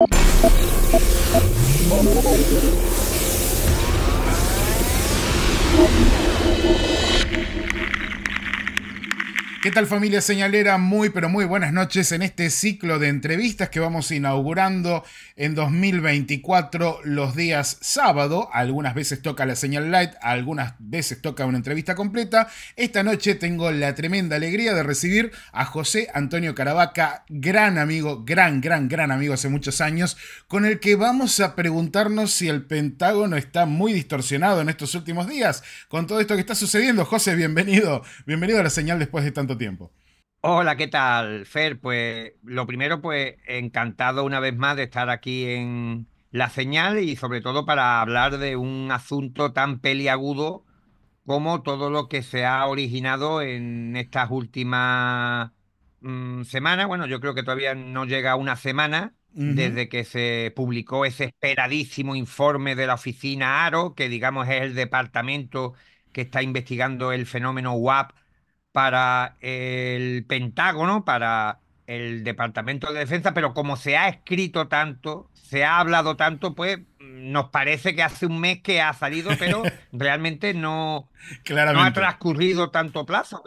you ¿Qué tal familia señalera? Muy pero muy buenas noches en este ciclo de entrevistas que vamos inaugurando en 2024 los días sábado. Algunas veces toca la señal light, algunas veces toca una entrevista completa. Esta noche tengo la tremenda alegría de recibir a José Antonio Caravaca, gran amigo, gran, gran, gran amigo hace muchos años, con el que vamos a preguntarnos si el Pentágono está muy distorsionado en estos últimos días con todo esto que está sucediendo. José, bienvenido. Bienvenido a la señal después de tanto tiempo. Hola, ¿qué tal, Fer? Pues lo primero, pues encantado una vez más de estar aquí en La Señal y sobre todo para hablar de un asunto tan peliagudo como todo lo que se ha originado en estas últimas mm, semanas. Bueno, yo creo que todavía no llega una semana desde que se publicó ese esperadísimo informe de la oficina ARO, que digamos es el departamento que está investigando el fenómeno WAP para el Pentágono, para el Departamento de Defensa, pero como se ha escrito tanto, se ha hablado tanto, pues nos parece que hace un mes que ha salido, pero realmente no, ha transcurrido tanto plazo.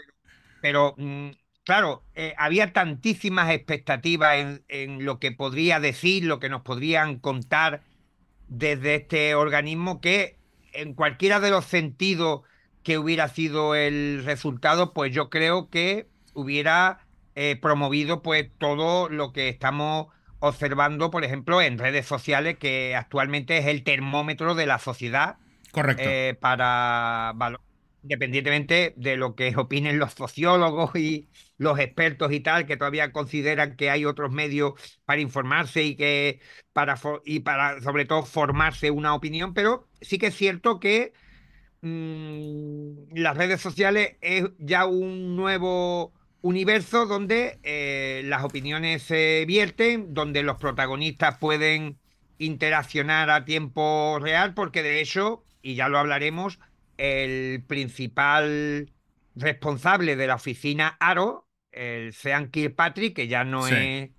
Pero, mm, claro, eh, había tantísimas expectativas en lo que podría decir, lo que nos podrían contar desde este organismo, que en cualquiera de los sentidos qué hubiera sido el resultado, pues yo creo que hubiera eh, promovido pues todo lo que estamos observando, por ejemplo, en redes sociales, que actualmente es el termómetro de la sociedad. Correcto. Eh, para independientemente de lo que opinen los sociólogos y los expertos y tal, que todavía consideran que hay otros medios para informarse y que para y para sobre todo formarse una opinión, pero sí que es cierto que Mm, las redes sociales es ya un nuevo universo donde eh, las opiniones se vierten, donde los protagonistas pueden interaccionar a tiempo real, porque de hecho, y ya lo hablaremos, el principal responsable de la oficina Aro, el Sean Kirkpatrick, que ya no es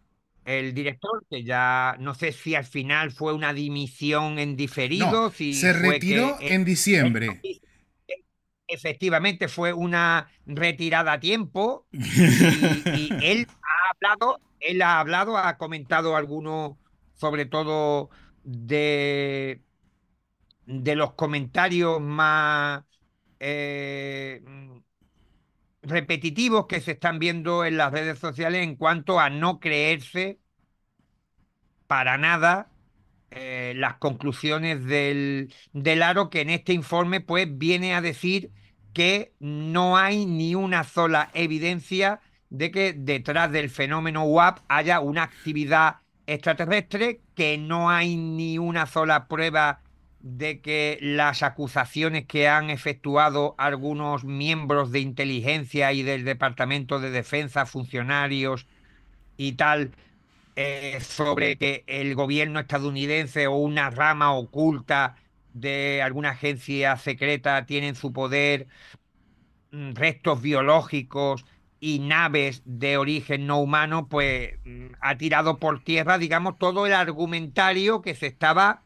el director, que ya no sé si al final fue una dimisión en diferido. se retiró e en diciembre. E efectivamente, fue una retirada a tiempo. Y, él ha hablado, él ha hablado, ha comentado alguno sobre todo de, de los comentarios más eh, repetitivos que se están viendo en las redes sociales en cuanto a no creerse para nada eh, las conclusiones del, aro que en este informe pues viene a decir que no hay ni una sola evidencia de que detrás del fenómeno UAP haya una actividad extraterrestre, que no hay ni una sola prueba de que las acusaciones que han efectuado algunos miembros de inteligencia y del Departamento de Defensa, funcionarios y tal, eh, sobre que el gobierno estadounidense o una rama oculta de alguna agencia secreta tiene en su poder mm, restos biológicos y naves de origen no humano, pues mm, ha tirado por tierra, digamos, todo el argumentario que se estaba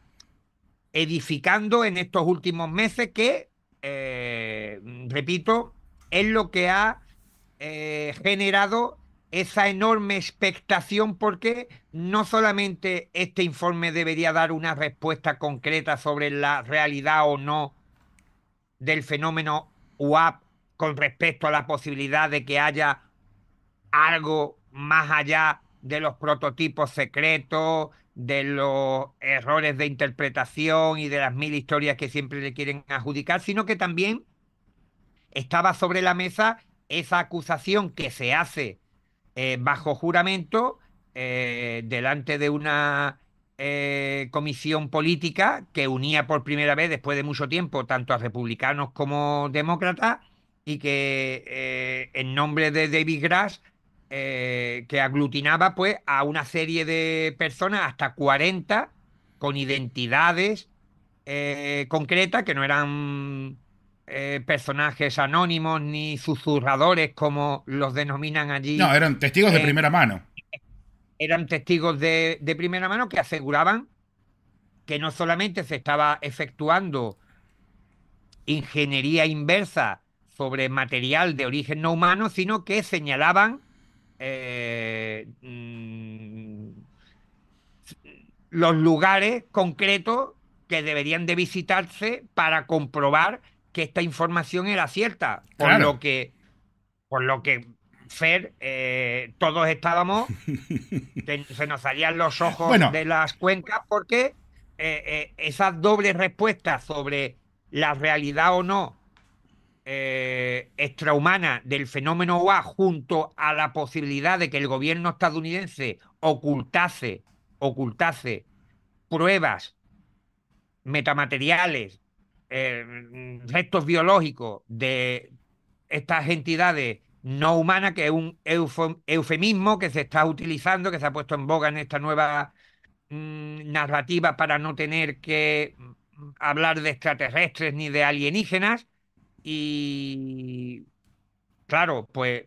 edificando en estos últimos meses que, eh, repito, es lo que ha eh, generado esa enorme expectación porque no solamente este informe debería dar una respuesta concreta sobre la realidad o no del fenómeno UAP con respecto a la posibilidad de que haya algo más allá de los prototipos secretos, de los errores de interpretación y de las mil historias que siempre le quieren adjudicar, sino que también estaba sobre la mesa esa acusación que se hace eh, bajo juramento eh, delante de una eh, comisión política que unía por primera vez después de mucho tiempo tanto a republicanos como demócratas y que en nombre de David Grass eh, que aglutinaba pues a una serie de personas, hasta 40, con identidades eh, concretas que no eran eh, personajes anónimos ni susurradores como los denominan allí. No, eran testigos de primera mano. Eran testigos de, de primera mano que aseguraban que no solamente se estaba efectuando ingeniería inversa sobre material de origen no humano, sino que señalaban eh, mm, los lugares concretos que deberían de visitarse para comprobar que esta información era cierta. Por lo que, por lo que Fer, eh, todos estábamos, se nos salían los ojos de las cuencas porque eh, esas dobles respuestas sobre la realidad o no eh, extrahumana del fenómeno UA junto a la posibilidad de que el gobierno estadounidense ocultase, pruebas metamateriales, eh, restos biológicos de estas entidades no humanas, que es un eufemismo que se está utilizando, que se ha puesto en boga en esta nueva mm, narrativa para no tener que hablar de extraterrestres ni de alienígenas, y claro, pues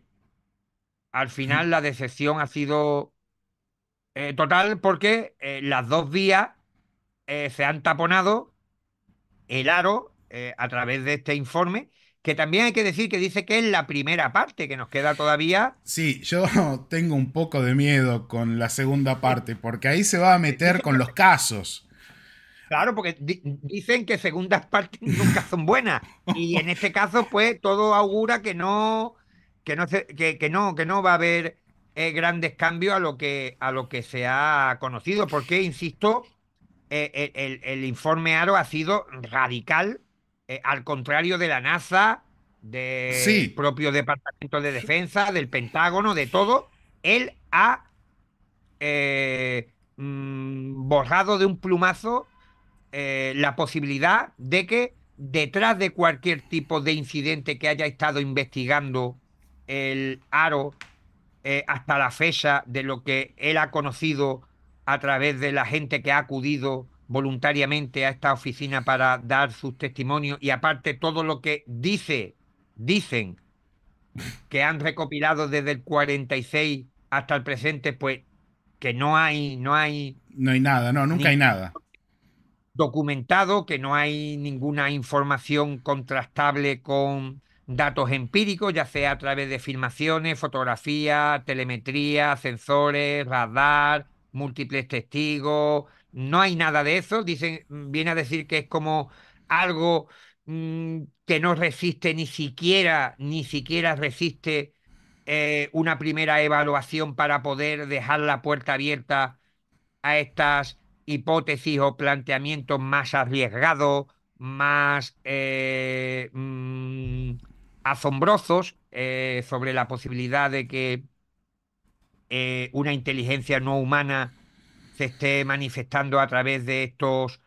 al final la decepción ha sido eh, total porque eh, las dos vías eh, se han taponado el aro a través de este informe que también hay que decir que dice que es la primera parte, que nos queda todavía. Sí, yo tengo un poco de miedo con la segunda parte, porque ahí se va a meter con los casos. Claro, porque dicen que segundas partes nunca son buenas. Y en este caso, pues, todo augura que no, que no, que, no, que no va a haber eh, grandes cambios a lo, que, a lo que se ha conocido. Porque, insisto, eh, el, informe Aro ha sido radical, eh, al contrario de la NASA, del propio Departamento de Defensa, del Pentágono, de todo. Él ha mm, borrado de un plumazo eh, la posibilidad de que detrás de cualquier tipo de incidente que haya estado investigando el Aro eh, hasta la fecha de lo que él ha conocido a través de la gente que ha acudido voluntariamente a esta oficina para dar sus testimonios y aparte todo lo que dice, dicen que han recopilado desde el 46 hasta el presente, pues que no hay, no hay... No hay nada, no, nunca hay nada documentado, que no hay ninguna información contrastable con datos empíricos, ya sea a través de filmaciones, fotografía, telemetría, sensores, radar, múltiples testigos. No hay nada de eso. Dicen, viene a decir que es como algo mm, que no resiste ni siquiera, ni siquiera resiste eh, una primera evaluación para poder dejar la puerta abierta a estas hipótesis o planteamientos más arriesgados, más eh, mm, asombrosos eh, sobre la posibilidad de que eh, una inteligencia no humana se esté manifestando a través de estos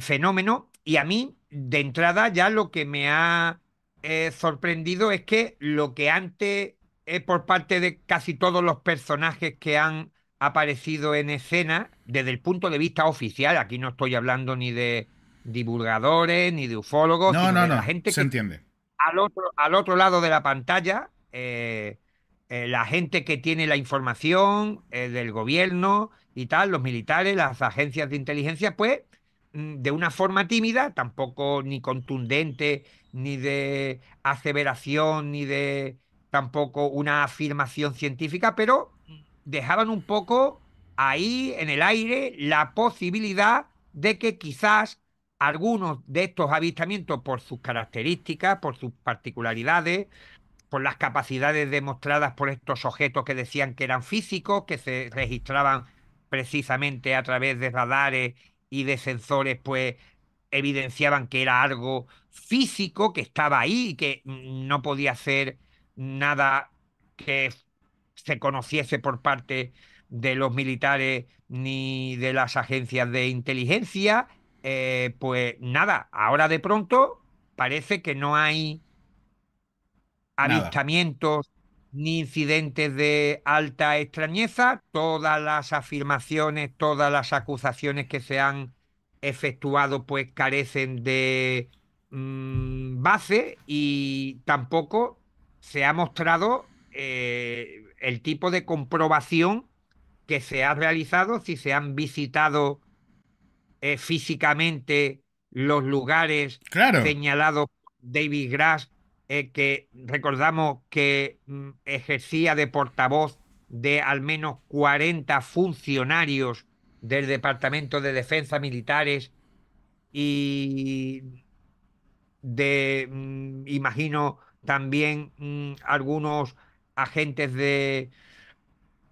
fenómenos. Y a mí, de entrada, ya lo que me ha sorprendido es que lo que antes por parte de casi todos los personajes que han aparecido en escena desde el punto de vista oficial. Aquí no estoy hablando ni de divulgadores, ni de ufólogos, no, sino no, de la gente se que entiende. Al otro, al otro lado de la pantalla, eh, eh, la gente que tiene la información eh, del gobierno y tal, los militares, las agencias de inteligencia, pues mm, de una forma tímida, tampoco ni contundente, ni de aseveración, ni de tampoco una afirmación científica, pero dejaban un poco ahí en el aire la posibilidad de que quizás algunos de estos avistamientos, por sus características, por sus particularidades, por las capacidades demostradas por estos objetos que decían que eran físicos, que se registraban precisamente a través de radares y de sensores, pues evidenciaban que era algo físico, que estaba ahí, y que no podía ser nada que se conociese por parte de los militares ni de las agencias de inteligencia, eh, pues nada, ahora de pronto parece que no hay avistamientos ni incidentes de alta extrañeza, todas las afirmaciones, todas las acusaciones que se han efectuado pues carecen de mm, base y tampoco se ha mostrado eh, el tipo de comprobación que se ha realizado, si se han visitado eh, físicamente los lugares señalados por David Grass, eh, que recordamos que mm, ejercía de portavoz de al menos 40 funcionarios del Departamento de Defensa Militares y de, mm, imagino, también mm, algunos agentes de,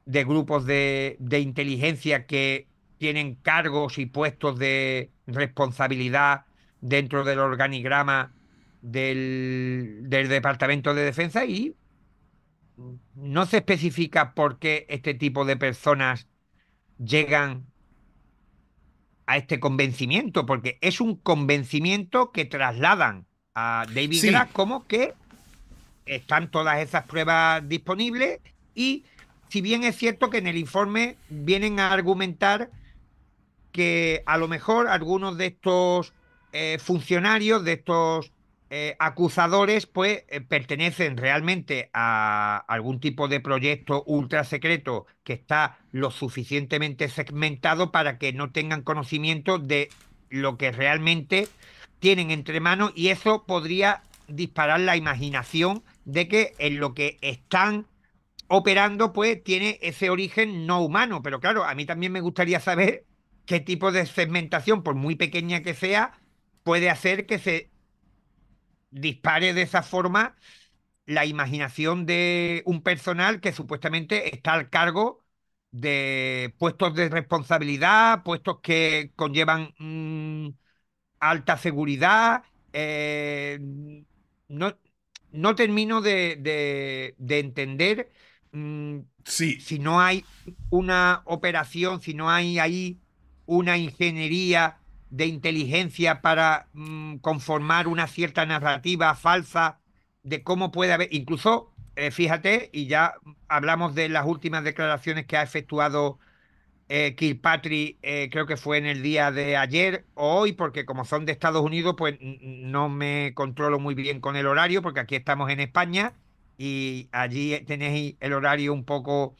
grupos de, de inteligencia que tienen cargos y puestos de responsabilidad dentro del organigrama del, Departamento de Defensa y no se especifica por qué este tipo de personas llegan a este convencimiento, porque es un convencimiento que trasladan a David como que están todas esas pruebas disponibles y si bien es cierto que en el informe vienen a argumentar que a lo mejor algunos de estos eh, funcionarios, de estos eh, acusadores, pues eh, pertenecen realmente a algún tipo de proyecto ultra secreto que está lo suficientemente segmentado para que no tengan conocimiento de lo que realmente tienen entre manos y eso podría disparar la imaginación de que en lo que están operando, pues tiene ese origen no humano. Pero claro, a mí también me gustaría saber qué tipo de segmentación, por muy pequeña que sea, puede hacer que se dispare de esa forma la imaginación de un personal que supuestamente está al cargo de puestos de responsabilidad, puestos que conllevan mm, alta seguridad. Eh, no, no termino de, entender mm, si no hay una operación, si no hay ahí una ingeniería de inteligencia para mm, conformar una cierta narrativa falsa de cómo puede haber, incluso, eh, fíjate, y ya hablamos de las últimas declaraciones que ha efectuado eh, eh, creo que fue en el día de ayer o hoy, porque como son de Estados Unidos, pues no me controlo muy bien con el horario, porque aquí estamos en España y allí eh, tenéis el horario un poco.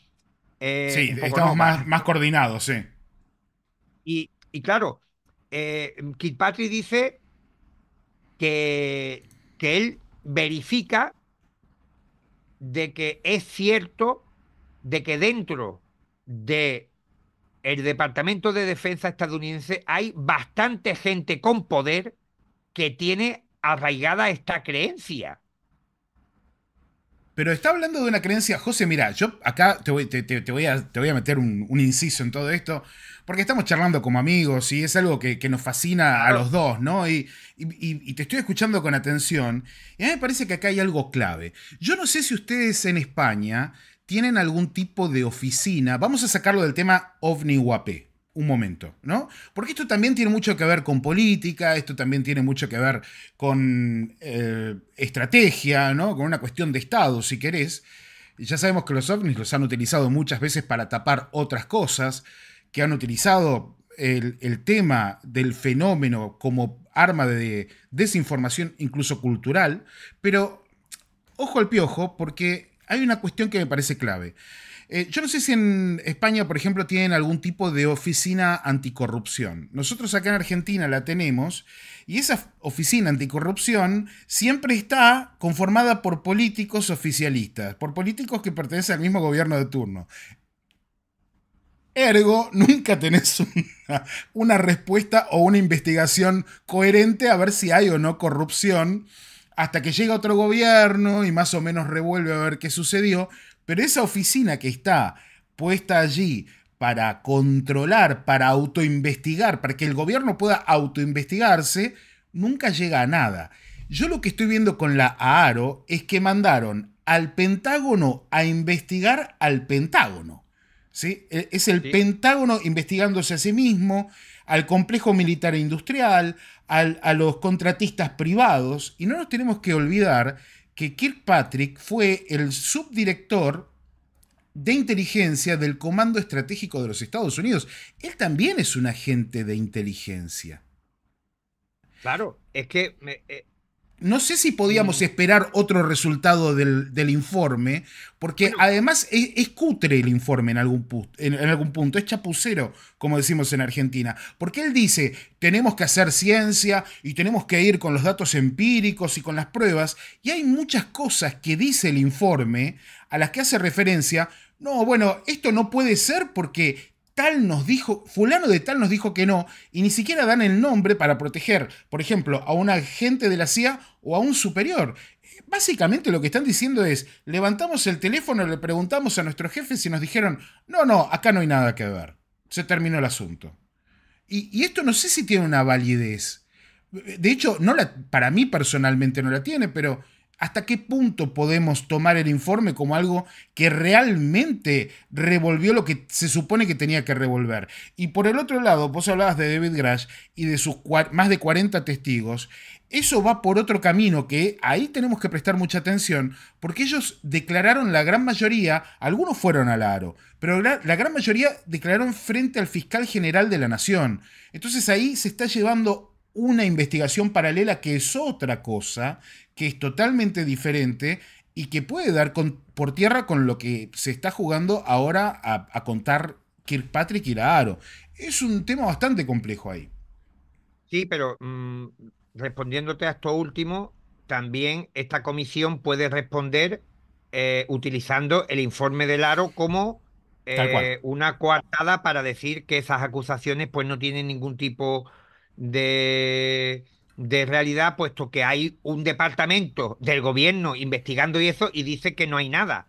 Eh, sí, estamos más, más coordinados, sí. Y, y claro, mm, Patri dice que, que él verifica de que es cierto de que dentro de el Departamento de Defensa estadounidense hay bastante gente con poder que tiene arraigada esta creencia. Pero está hablando de una creencia, José, mira, yo acá te voy, te, voy, a, meter un, inciso en todo esto, porque estamos charlando como amigos y es algo que, nos fascina a los dos, ¿no? Y, y, te estoy escuchando con atención, y a mí me parece que acá hay algo clave. Yo no sé si ustedes en España tienen algún tipo de oficina. Vamos a sacarlo del tema ovni guapé un momento, ¿no? Porque esto también tiene mucho que ver con política, esto también tiene mucho que ver con eh, estrategia, ¿no? Con una cuestión de Estado, si querés. Ya sabemos que los ovnis los han utilizado muchas veces para tapar otras cosas, que han utilizado el tema del fenómeno como arma de desinformación, incluso cultural, pero ojo al piojo, porque hay una cuestión que me parece clave. Eh, yo no sé si en España, por ejemplo, tienen algún tipo de oficina anticorrupción. Nosotros acá en Argentina la tenemos y esa oficina anticorrupción siempre está conformada por políticos oficialistas, por políticos que pertenecen al mismo gobierno de turno. Ergo, nunca tenés una respuesta o una investigación coherente a ver si hay o no corrupción hasta que llega otro gobierno y más o menos revuelve a ver qué sucedió, pero esa oficina que está puesta allí para controlar, para autoinvestigar, para que el gobierno pueda autoinvestigarse, nunca llega a nada. Yo lo que estoy viendo con la AARO es que mandaron al Pentágono a investigar al Pentágono. ¿sí? E, es el Pentágono investigándose a sí mismo, al complejo militar e industrial, a los contratistas privados y no nos tenemos que olvidar que Kirkpatrick fue el subdirector de inteligencia del Comando Estratégico de los Estados Unidos. Él también es un agente de inteligencia. Claro, es que me, eh, no sé si podíamos mm. esperar otro resultado del, informe, porque además es, cutre el informe en algún, en algún punto, es chapucero, como decimos en Argentina, porque él dice, tenemos que hacer ciencia y tenemos que ir con los datos empíricos y con las pruebas, y hay muchas cosas que dice el informe a las que hace referencia, no, bueno, esto no puede ser porque tal nos dijo, fulano de tal nos dijo que no, y ni siquiera dan el nombre para proteger, por ejemplo, a un agente de la CIA o a un superior. Básicamente lo que están diciendo es, levantamos el teléfono, le preguntamos a nuestro jefe si nos dijeron, no, no, acá no hay nada que ver, se terminó el asunto. Y, y esto no sé si tiene una validez. De hecho, no la, para mí personalmente no la tiene, pero ¿Hasta qué punto podemos tomar el informe como algo que realmente revolvió lo que se supone que tenía que revolver? Y por el otro lado, vos hablabas de David Grash y de sus más de 40 testigos. Eso va por otro camino que ahí tenemos que prestar mucha atención porque ellos declararon la gran mayoría, algunos fueron al aro, pero la gran mayoría declararon frente al fiscal general de la nación. Entonces ahí se está llevando una investigación paralela que es otra cosa que es totalmente diferente y que puede dar por tierra con lo que se está jugando ahora a, contar Kirkpatrick y la Aro. Es un tema bastante complejo ahí. Sí, pero mm, respondiéndote a esto último, también esta comisión puede responder eh, utilizando el informe del Aro como eh, una coartada para decir que esas acusaciones pues no tienen ningún tipo de de realidad, puesto que hay un departamento del gobierno investigando y eso, y dice que no hay nada.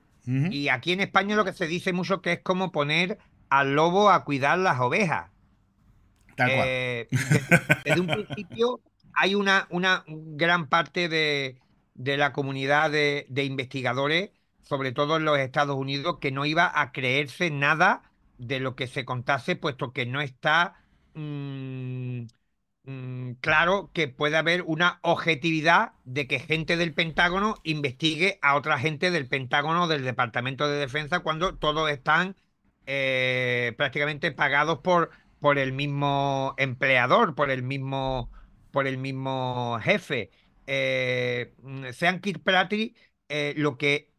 Y aquí en España lo que se dice mucho que es como poner al lobo a cuidar las ovejas. Eh, desde, un principio hay una, una gran parte de, la comunidad de, investigadores, sobre todo en los Estados Unidos, que no iba a creerse nada de lo que se contase, puesto que no está... Mm, Mm, claro que puede haber una objetividad de que gente del Pentágono investigue a otra gente del Pentágono, del Departamento de Defensa, cuando todos están eh, prácticamente pagados por, por el mismo empleador, por el mismo, por el mismo jefe. Eh, mm, sean Kirkpatrick, eh, lo que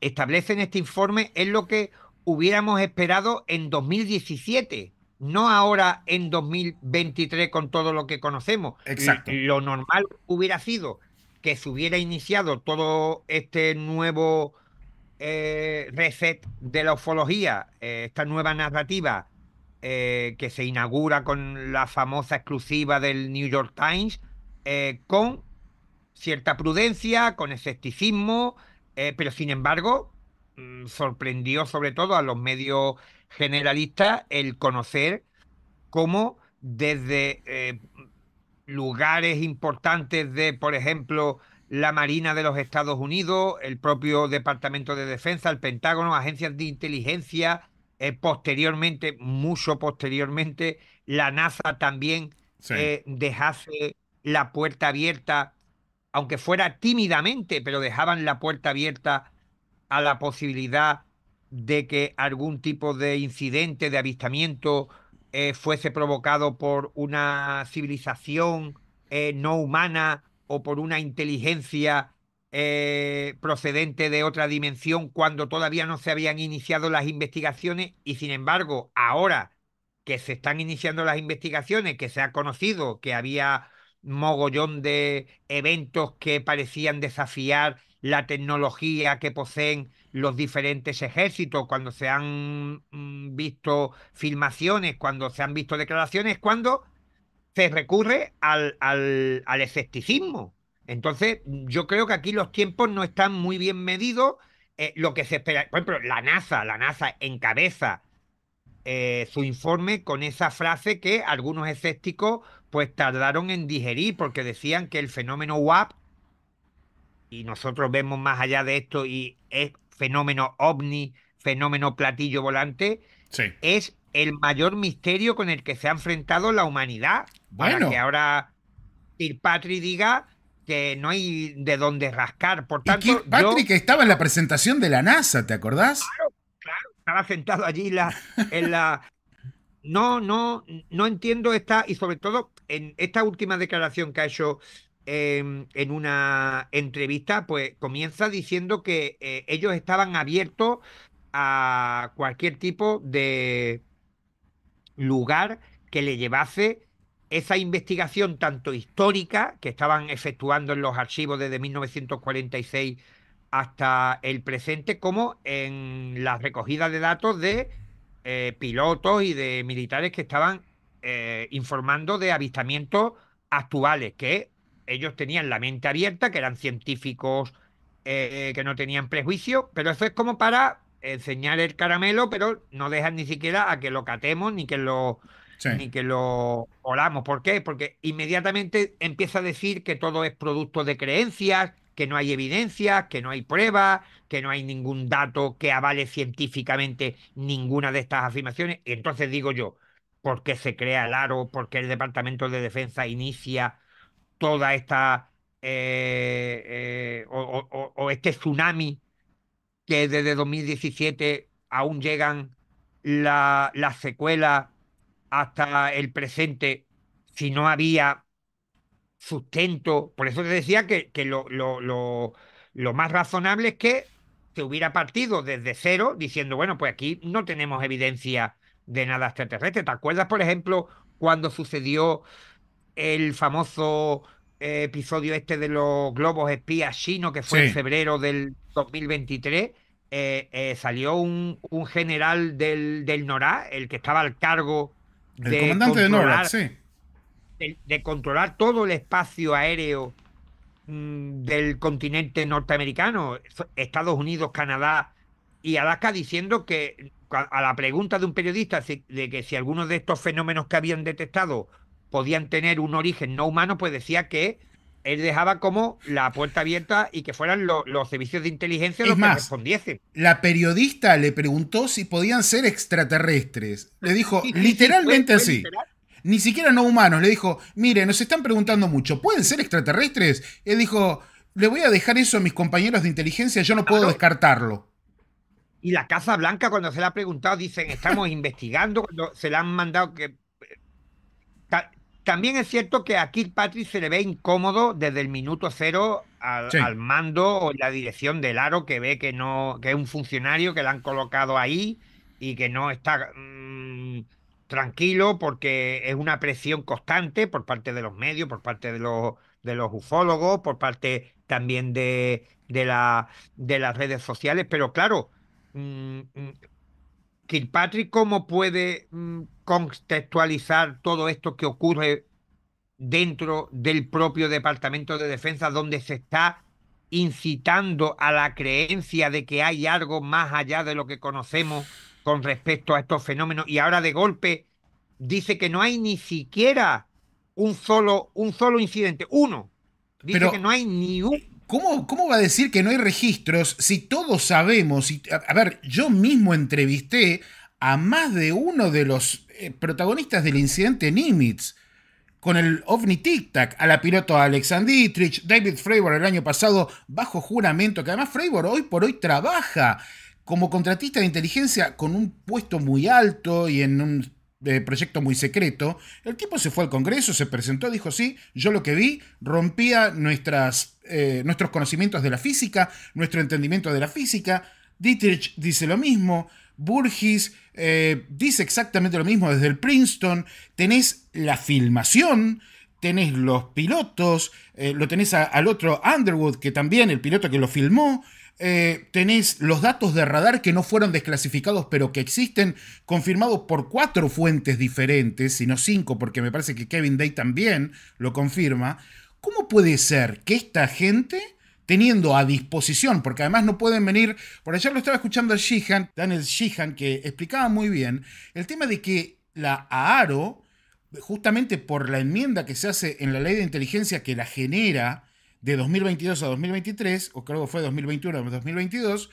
establece en este informe es lo que hubiéramos esperado en 2017 no ahora en 2023 con todo lo que conocemos. Exacto. Lo normal hubiera sido que se hubiera iniciado todo este nuevo eh, reset de la ufología, eh, esta nueva narrativa eh, que se inaugura con la famosa exclusiva del New York Times, con cierta prudencia, con escepticismo, pero sin embargo mm, sorprendió sobre todo a los medios generalista el conocer cómo desde eh, lugares importantes de, por ejemplo, la Marina de los Estados Unidos, el propio Departamento de Defensa, el Pentágono, agencias de inteligencia, eh, posteriormente, mucho posteriormente, la NASA también eh, dejase la puerta abierta, aunque fuera tímidamente, pero dejaban la puerta abierta a la posibilidad de que algún tipo de incidente, de avistamiento, eh, fuese provocado por una civilización eh, no humana o por una inteligencia eh, procedente de otra dimensión cuando todavía no se habían iniciado las investigaciones y sin embargo ahora que se están iniciando las investigaciones, que se ha conocido que había mogollón de eventos que parecían desafiar la tecnología que poseen los diferentes ejércitos, cuando se han mm, visto filmaciones, cuando se han visto declaraciones, cuando se recurre al, al, escepticismo. Entonces, yo creo que aquí los tiempos no están muy bien medidos. Eh, lo que se espera, por ejemplo, la NASA, la NASA encabeza eh, su informe con esa frase que algunos escépticos pues tardaron en digerir porque decían que el fenómeno WAP y nosotros vemos más allá de esto y es fenómeno ovni, fenómeno platillo volante, es el mayor misterio con el que se ha enfrentado la humanidad. Bueno. que ahora Sir Patrick diga que no hay de dónde rascar. Por tanto, Patrick estaba en la presentación de la NASA, ¿te acordás? Claro, claro, estaba sentado allí en la... No, no, no entiendo esta, y sobre todo en esta última declaración que ha hecho Em, en una entrevista, pues comienza diciendo que eh, ellos estaban abiertos a cualquier tipo de lugar que le llevase esa investigación tanto histórica que estaban efectuando en los archivos desde 1946 hasta el presente, como en la recogida de datos de eh, pilotos y de militares que estaban eh, informando de avistamientos actuales, que ellos tenían la mente abierta, que eran científicos eh, que no tenían prejuicio, pero eso es como para enseñar el caramelo, pero no dejan ni siquiera a que lo catemos ni que lo ni que lo oramos. ¿Por qué? Porque inmediatamente empieza a decir que todo es producto de creencias, que no hay evidencias, que no hay pruebas, que no hay ningún dato que avale científicamente ninguna de estas afirmaciones. Y entonces digo yo, ¿por qué se crea el aro? ¿Por qué el Departamento de Defensa inicia toda esta eh, eh, o, este tsunami que desde 2017 aún llegan la la secuela hasta el presente, si no había sustento. Por eso te decía que, que lo, lo, lo, lo, más razonable es que se hubiera partido desde cero diciendo, bueno, pues aquí no tenemos evidencia de nada extraterrestre. ¿Te acuerdas, por ejemplo, cuando sucedió el famoso eh, episodio este de los globos espías chinos, que fue en febrero del 2023, eh, eh, salió un, general del, del NORA, el que estaba al cargo de, comandante de, controlar todo el espacio aéreo mm, del continente norteamericano, Estados Unidos, Canadá y Alaska, diciendo que a la pregunta de un periodista de que si algunos de estos fenómenos que habían detectado podían tener un origen no humano, pues decía que él dejaba como la puerta abierta y que fueran los servicios de inteligencia los que respondiesen. La periodista le preguntó si podían ser extraterrestres. Le dijo literalmente así. Ni siquiera no humanos. Le dijo, mire, nos están preguntando mucho, ¿pueden ser extraterrestres? Él dijo, le voy a dejar eso a mis compañeros de inteligencia, yo no puedo descartarlo. Y la Casa Blanca, cuando se la ha preguntado, dicen, estamos investigando, se le han mandado que también es cierto que a Kirkpatrick se le ve incómodo desde el minuto cero al, mando o la dirección del aro que ve que no que es un funcionario que le han colocado ahí y que no está mm, tranquilo porque es una presión constante por parte de los medios, por parte de los, de los ufólogos, por parte también de, la, de las redes sociales. Pero claro, mm, mm, Kirkpatrick, ¿cómo puede mm, contextualizar todo esto que ocurre dentro del propio Departamento de Defensa, donde se está incitando a la creencia de que hay algo más allá de lo que conocemos con respecto a estos fenómenos y ahora de golpe dice que no hay ni siquiera un solo, un solo incidente, uno. Dice que no hay ni un ¿Cómo, va a decir que no hay registros si todos sabemos? a, ver, yo mismo entrevisté a más de uno de los eh, protagonistas del incidente Nimitz con el OVNI Tic Tac, a la piloto Alexandra David Freiburg el año pasado bajo juramento, que además Freiburg hoy por hoy trabaja como contratista de inteligencia con un puesto muy alto y en un de proyecto muy secreto. El tipo se fue al Congreso, se presentó, dijo, sí, yo lo que vi rompía nuestras, eh, nuestros conocimientos de la física, nuestro entendimiento de la física. Dietrich dice lo mismo, Burgis eh, dice exactamente lo mismo desde el Princeton, tenés la filmación, tenés los pilotos, eh, lo tenés al otro Underwood, que también el piloto que lo filmó, Tenéis eh, tenés los datos de radar que no fueron desclasificados, pero que existen, confirmados por cuatro fuentes diferentes, sino cinco, porque me parece que Kevin Day también lo confirma. ¿Cómo puede ser que esta gente, teniendo a disposición, porque además no pueden venir, por ayer lo estaba escuchando a Sheehan, Daniel Sheehan, que explicaba muy bien el tema de que la AARO, justamente por la enmienda que se hace en la ley de inteligencia que la genera, de 2022 a 2023, o creo que fue 2021 a 2022,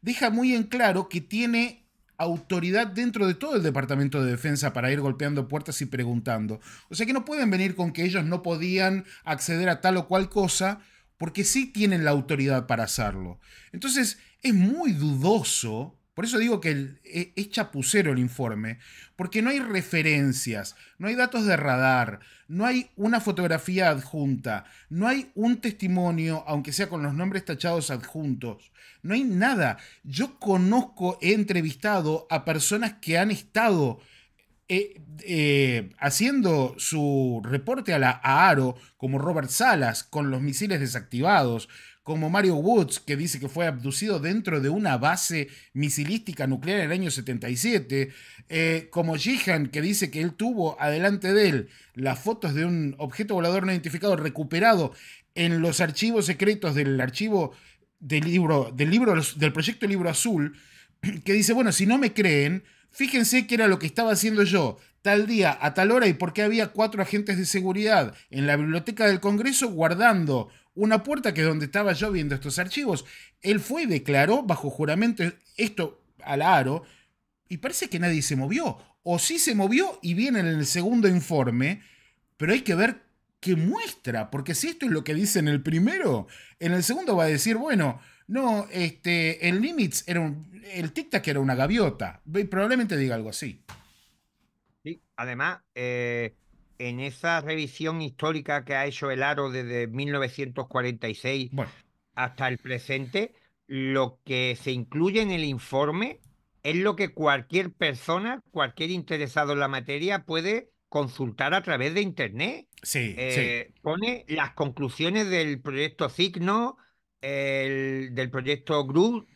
deja muy en claro que tiene autoridad dentro de todo el Departamento de Defensa para ir golpeando puertas y preguntando. O sea que no pueden venir con que ellos no podían acceder a tal o cual cosa, porque sí tienen la autoridad para hacerlo. Entonces, es muy dudoso por eso digo que e, es chapucero el informe, porque no hay referencias, no hay datos de radar, no hay una fotografía adjunta, no hay un testimonio, aunque sea con los nombres tachados adjuntos, no hay nada. Yo conozco, he entrevistado a personas que han estado eh, eh, haciendo su reporte a la Aaro, como Robert Salas, con los misiles desactivados, como Mario Woods, que dice que fue abducido dentro de una base misilística nuclear en el año 77, eh, como Jihan, que dice que él tuvo adelante de él las fotos de un objeto volador no identificado recuperado en los archivos secretos del archivo del libro, del libro, del proyecto Libro Azul, que dice, bueno, si no me creen, fíjense qué era lo que estaba haciendo yo tal día, a tal hora y por qué había cuatro agentes de seguridad en la biblioteca del Congreso guardando una puerta que es donde estaba yo viendo estos archivos. Él fue y declaró bajo juramento esto al aro y parece que nadie se movió. O sí se movió y viene en el segundo informe, pero hay que ver qué muestra, porque si esto es lo que dice en el primero, en el segundo va a decir, bueno, no, este, el Limits era un, el Tic Tac era una gaviota, probablemente diga algo así. Sí, además, eh, en esa revisión histórica que ha hecho el Aro desde 1946 hasta el presente, lo que se incluye en el informe es lo que cualquier persona, cualquier interesado en la materia puede consultar a través de Internet. Sí, eh, Pone las conclusiones del proyecto Cigno, del proyecto GRU,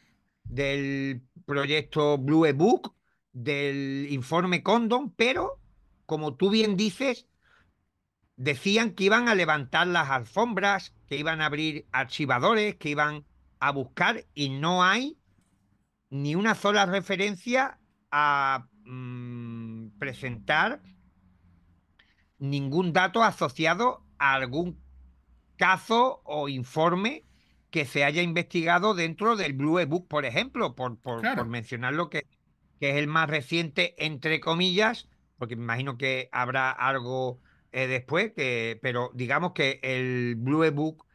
del proyecto Blue Ebook, del informe Condom... pero como tú bien dices, decían que iban a levantar las alfombras, que iban a abrir archivadores, que iban a buscar y no hay ni una sola referencia a mm, presentar ningún dato asociado a algún caso o informe que se haya investigado dentro del Blue Book, por ejemplo, por, mencionar lo que, que es el más reciente, entre comillas, porque me imagino que habrá algo eh, después, que, pero digamos que el Blue Book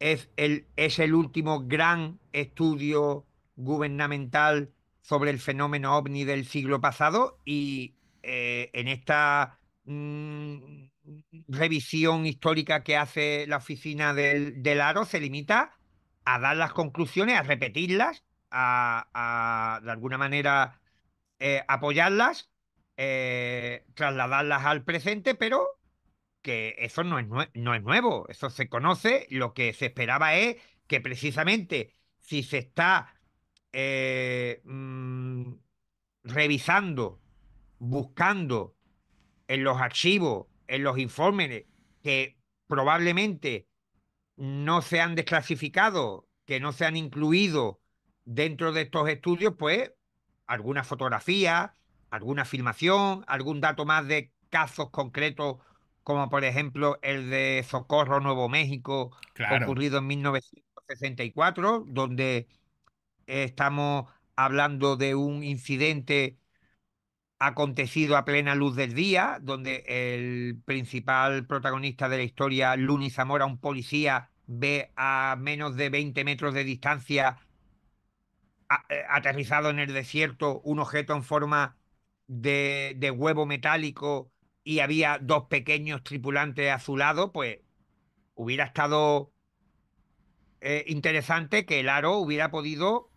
es el, es el último gran estudio gubernamental sobre el fenómeno ovni del siglo pasado y eh, en esta mm, revisión histórica que hace la oficina del, ARO se limita a dar las conclusiones, a repetirlas, a, de alguna manera eh, apoyarlas, trasladarlas al presente, pero que eso no es, no es nuevo, eso se conoce, lo que se esperaba es que precisamente si se está eh, mm, revisando, buscando en los archivos, en los informes que probablemente no se han desclasificado, que no se han incluido dentro de estos estudios, pues alguna fotografía, alguna filmación, algún dato más de casos concretos como por ejemplo el de Socorro Nuevo México, ocurrido en 1964, donde estamos hablando de un incidente acontecido a plena luz del día, donde el principal protagonista de la historia, Luni Zamora, un policía, ve a menos de 20 metros de distancia eh, aterrizado en el desierto un objeto en forma de, de huevo metálico y había dos pequeños tripulantes a su lado, pues hubiera estado eh, interesante que el aro hubiera podido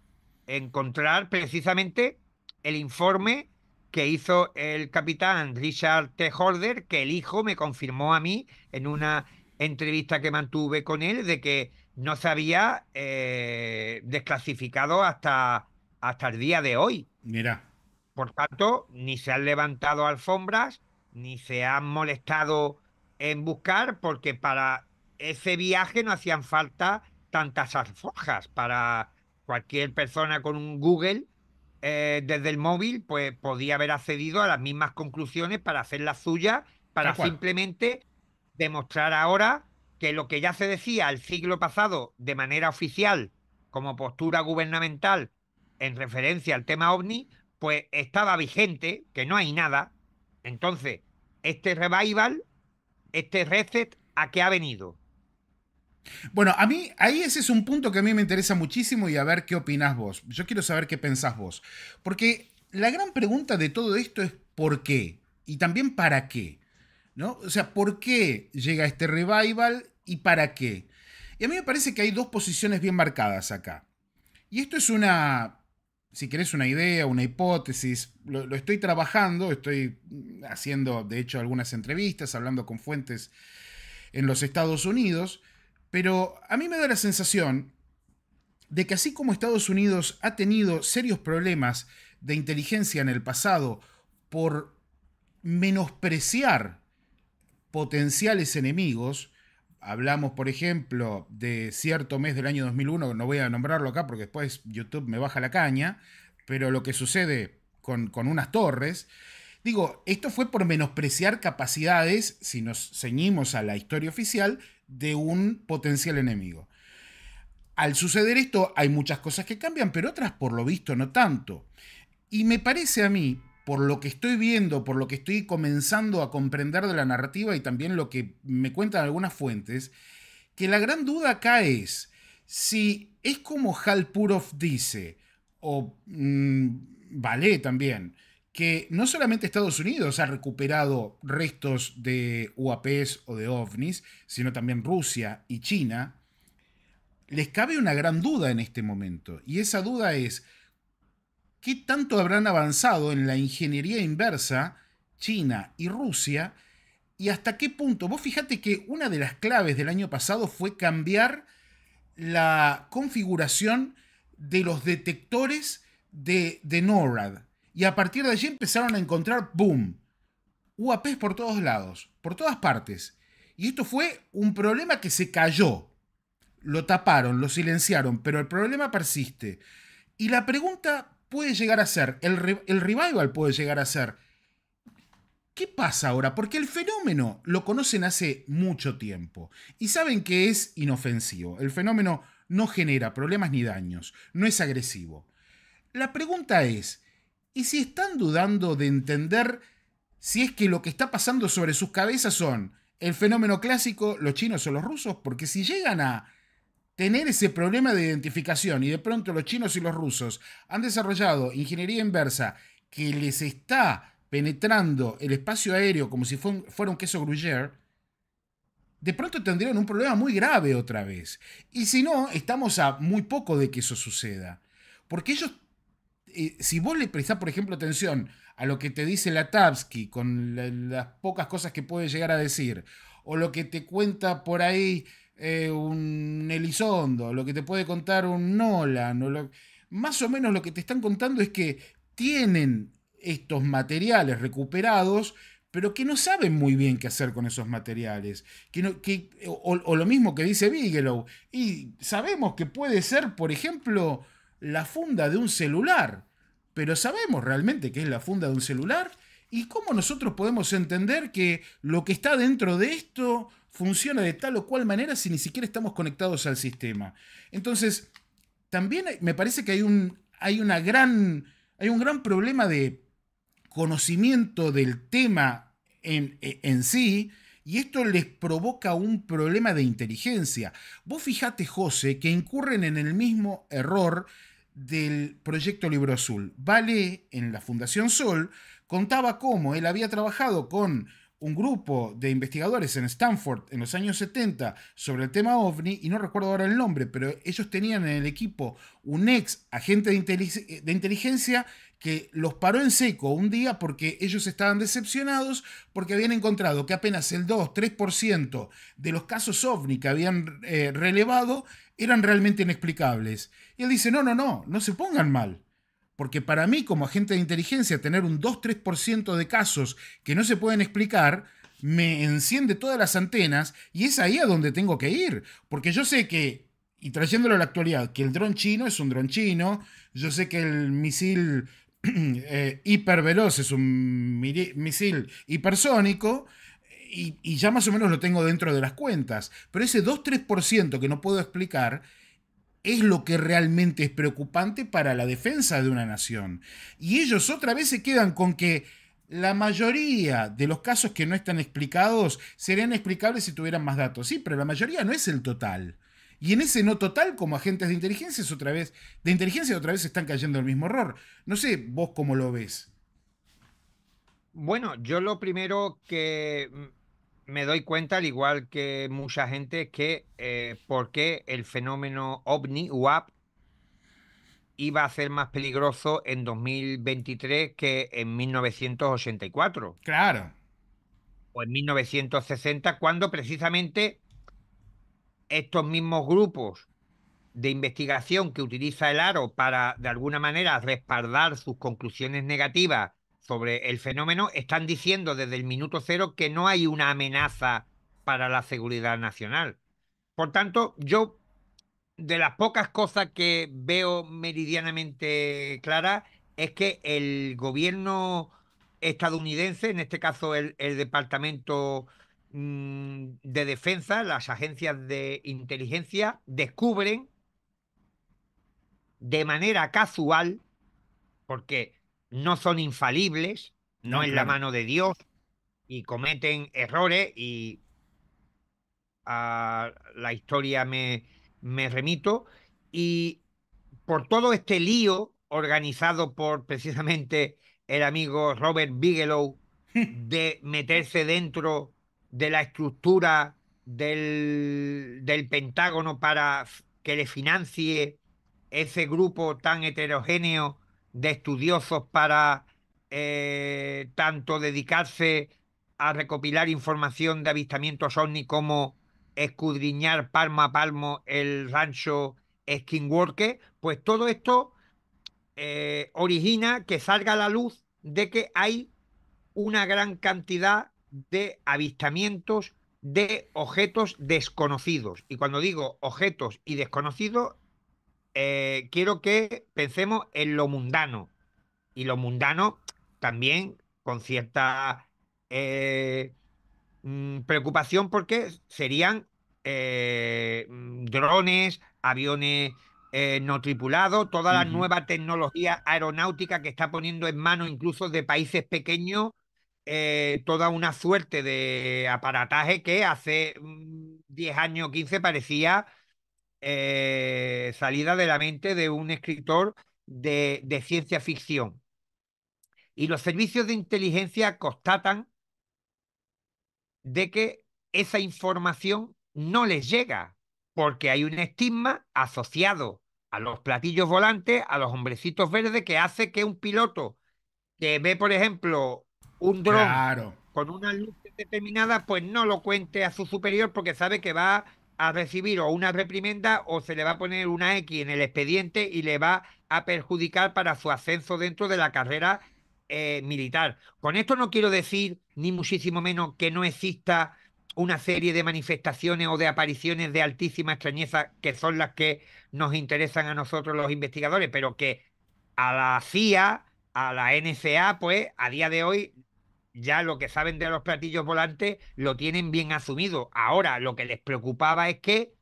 encontrar precisamente el informe que hizo el capitán Richard T. Holder, que el hijo me confirmó a mí en una entrevista que mantuve con él de que no se había eh, desclasificado hasta, hasta el día de hoy. Mira. Por tanto, ni se han levantado alfombras, ni se han molestado en buscar, porque para ese viaje no hacían falta tantas alforjas. Para cualquier persona con un Google eh, desde el móvil, pues podía haber accedido a las mismas conclusiones para hacer las suyas, para simplemente demostrar ahora que lo que ya se decía el siglo pasado de manera oficial como postura gubernamental en referencia al tema ovni, pues estaba vigente, que no hay nada. Entonces, este revival, este reset, ¿a qué ha venido? Bueno, a mí, ahí ese es un punto que a mí me interesa muchísimo y a ver qué opinás vos. Yo quiero saber qué pensás vos. Porque la gran pregunta de todo esto es ¿por qué? Y también ¿para qué? ¿No? O sea, ¿por qué llega este revival y para qué? Y a mí me parece que hay dos posiciones bien marcadas acá. Y esto es una si querés una idea, una hipótesis, lo, estoy trabajando, estoy mm, haciendo, de hecho, algunas entrevistas, hablando con fuentes en los Estados Unidos, pero a mí me da la sensación de que así como Estados Unidos ha tenido serios problemas de inteligencia en el pasado por menospreciar potenciales enemigos, Hablamos, por ejemplo, de cierto mes del año 2001, no voy a nombrarlo acá porque después YouTube me baja la caña, pero lo que sucede con, con unas torres, digo, esto fue por menospreciar capacidades, si nos ceñimos a la historia oficial, de un potencial enemigo. Al suceder esto hay muchas cosas que cambian, pero otras por lo visto no tanto. Y me parece a mí por lo que estoy viendo, por lo que estoy comenzando a comprender de la narrativa y también lo que me cuentan algunas fuentes, que la gran duda acá es si es como Hal Purov dice, o Valé mm, Vale también, que no solamente Estados Unidos ha recuperado restos de UAPs o de ovnis, sino también Rusia y China, les cabe una gran duda en este momento. Y esa duda es, ¿Qué tanto habrán avanzado en la ingeniería inversa China y Rusia? ¿Y hasta qué punto? Vos fíjate que una de las claves del año pasado fue cambiar la configuración de los detectores de, de NORAD. Y a partir de allí empezaron a encontrar, ¡boom!, UAPs por todos lados, por todas partes. Y esto fue un problema que se cayó. Lo taparon, lo silenciaron, pero el problema persiste. Y la pregunta puede llegar a ser, el, revival puede llegar a ser. ¿Qué pasa ahora? Porque el fenómeno lo conocen hace mucho tiempo y saben que es inofensivo. El fenómeno no genera problemas ni daños, no es agresivo. La pregunta es, ¿y si están dudando de entender si es que lo que está pasando sobre sus cabezas son el fenómeno clásico, los chinos o los rusos? Porque si llegan a tener ese problema de identificación y de pronto los chinos y los rusos han desarrollado ingeniería inversa que les está penetrando el espacio aéreo como si fuera un queso gruyere, de pronto tendrían un problema muy grave otra vez. Y si no, estamos a muy poco de que eso suceda. Porque ellos, eh, si vos le prestás, por ejemplo, atención a lo que te dice Latavsky con las pocas cosas que puede llegar a decir, o lo que te cuenta por ahí eh, un Elizondo, lo que te puede contar un Nolan, lo, más o menos lo que te están contando es que tienen estos materiales recuperados, pero que no saben muy bien qué hacer con esos materiales. Que o, lo mismo que dice Bigelow. Y sabemos que puede ser, por ejemplo, la funda de un celular, pero sabemos realmente que es la funda de un celular y cómo nosotros podemos entender que lo que está dentro de esto funciona de tal o cual manera si ni siquiera estamos conectados al sistema. Entonces, también me parece que hay un, hay una gran, hay un gran problema de conocimiento del tema en, e, en sí, y esto les provoca un problema de inteligencia. Vos fijate, José, que incurren en el mismo error del proyecto Libro Azul. Vale, en la Fundación Sol, contaba cómo él había trabajado con un grupo de investigadores en Stanford en los años 70 sobre el tema ovni, y no recuerdo ahora el nombre, pero ellos tenían en el equipo un ex agente de, inteligencia, que los paró en seco un día porque ellos estaban decepcionados porque habían encontrado que apenas el 2-3% de los casos ovni que habían eh, relevado eran realmente inexplicables. Y él dice, no, no, no, no se pongan mal. Porque para mí, como agente de inteligencia, tener un 2-3% de casos que no se pueden explicar me enciende todas las antenas y es ahí a donde tengo que ir. Porque yo sé que, y trayéndolo a la actualidad, que el dron chino es un dron chino, yo sé que el misil eh, hiperveloz es un misil hipersónico, y, y, ya más o menos lo tengo dentro de las cuentas. Pero ese 2-3% que no puedo explicar es lo que realmente es preocupante para la defensa de una nación. Y ellos otra vez se quedan con que la mayoría de los casos que no están explicados serían explicables si tuvieran más datos. Sí, pero la mayoría no es el total. Y en ese no total, como agentes de inteligencia, es otra vez, de inteligencia otra vez están cayendo el mismo error. No sé vos cómo lo ves. Bueno, yo lo primero que me doy cuenta, al igual que mucha gente, que eh, por qué el fenómeno ovni, UAP, iba a ser más peligroso en 2023 que en 1984. Claro. O en 1960, cuando precisamente estos mismos grupos de investigación que utiliza el aro para, de alguna manera, respaldar sus conclusiones negativas sobre el fenómeno, están diciendo desde el minuto cero que no hay una amenaza para la seguridad nacional. Por tanto, yo de las pocas cosas que veo meridianamente clara es que el gobierno estadounidense, en este caso el, Departamento mm, de Defensa, las agencias de inteligencia, descubren de manera casual, porque no son infalibles, no, en la mano de Dios y cometen errores y a la historia me, me remito y por todo este lío organizado por precisamente el amigo Robert Bigelow de meterse dentro de la estructura del Pentágono para que le financie ese grupo tan heterogéneo de estudiosos para eh, tanto dedicarse a recopilar información de avistamientos ovni como escudriñar palmo a palmo el rancho Skinwalker, pues todo esto eh, origina que salga a la luz de que hay una gran cantidad de avistamientos de objetos desconocidos. Y cuando digo objetos y desconocidos, eh, quiero que pensemos en lo mundano. Y lo mundano también con cierta eh, mm, preocupación porque serían eh, mm, drones, aviones no tripulados, toda la nueva tecnología aeronáutica que está poniendo en manos incluso de países pequeños toda una suerte de aparataje que hace 10 mm, años, 15 parecía eh, salida de la mente de un escritor de, ciencia ficción. Y los servicios de inteligencia constatan de que esa información no les llega, porque hay un estigma asociado a los platillos volantes, a los hombrecitos verdes, que hace que un piloto que ve, por ejemplo, un dron con una luz determinada pues no lo cuente a su superior porque sabe que va a recibir o una reprimenda o se le va a poner una X en el expediente y le va a perjudicar para su ascenso dentro de la carrera eh, militar. Con esto no quiero decir, ni muchísimo menos, que no exista una serie de manifestaciones o de apariciones de altísima extrañeza que son las que nos interesan a nosotros los investigadores, pero que a la CIA, a la NSA, pues a día de hoy ya lo que saben de los platillos volantes lo tienen bien asumido. Ahora, lo que les preocupaba es que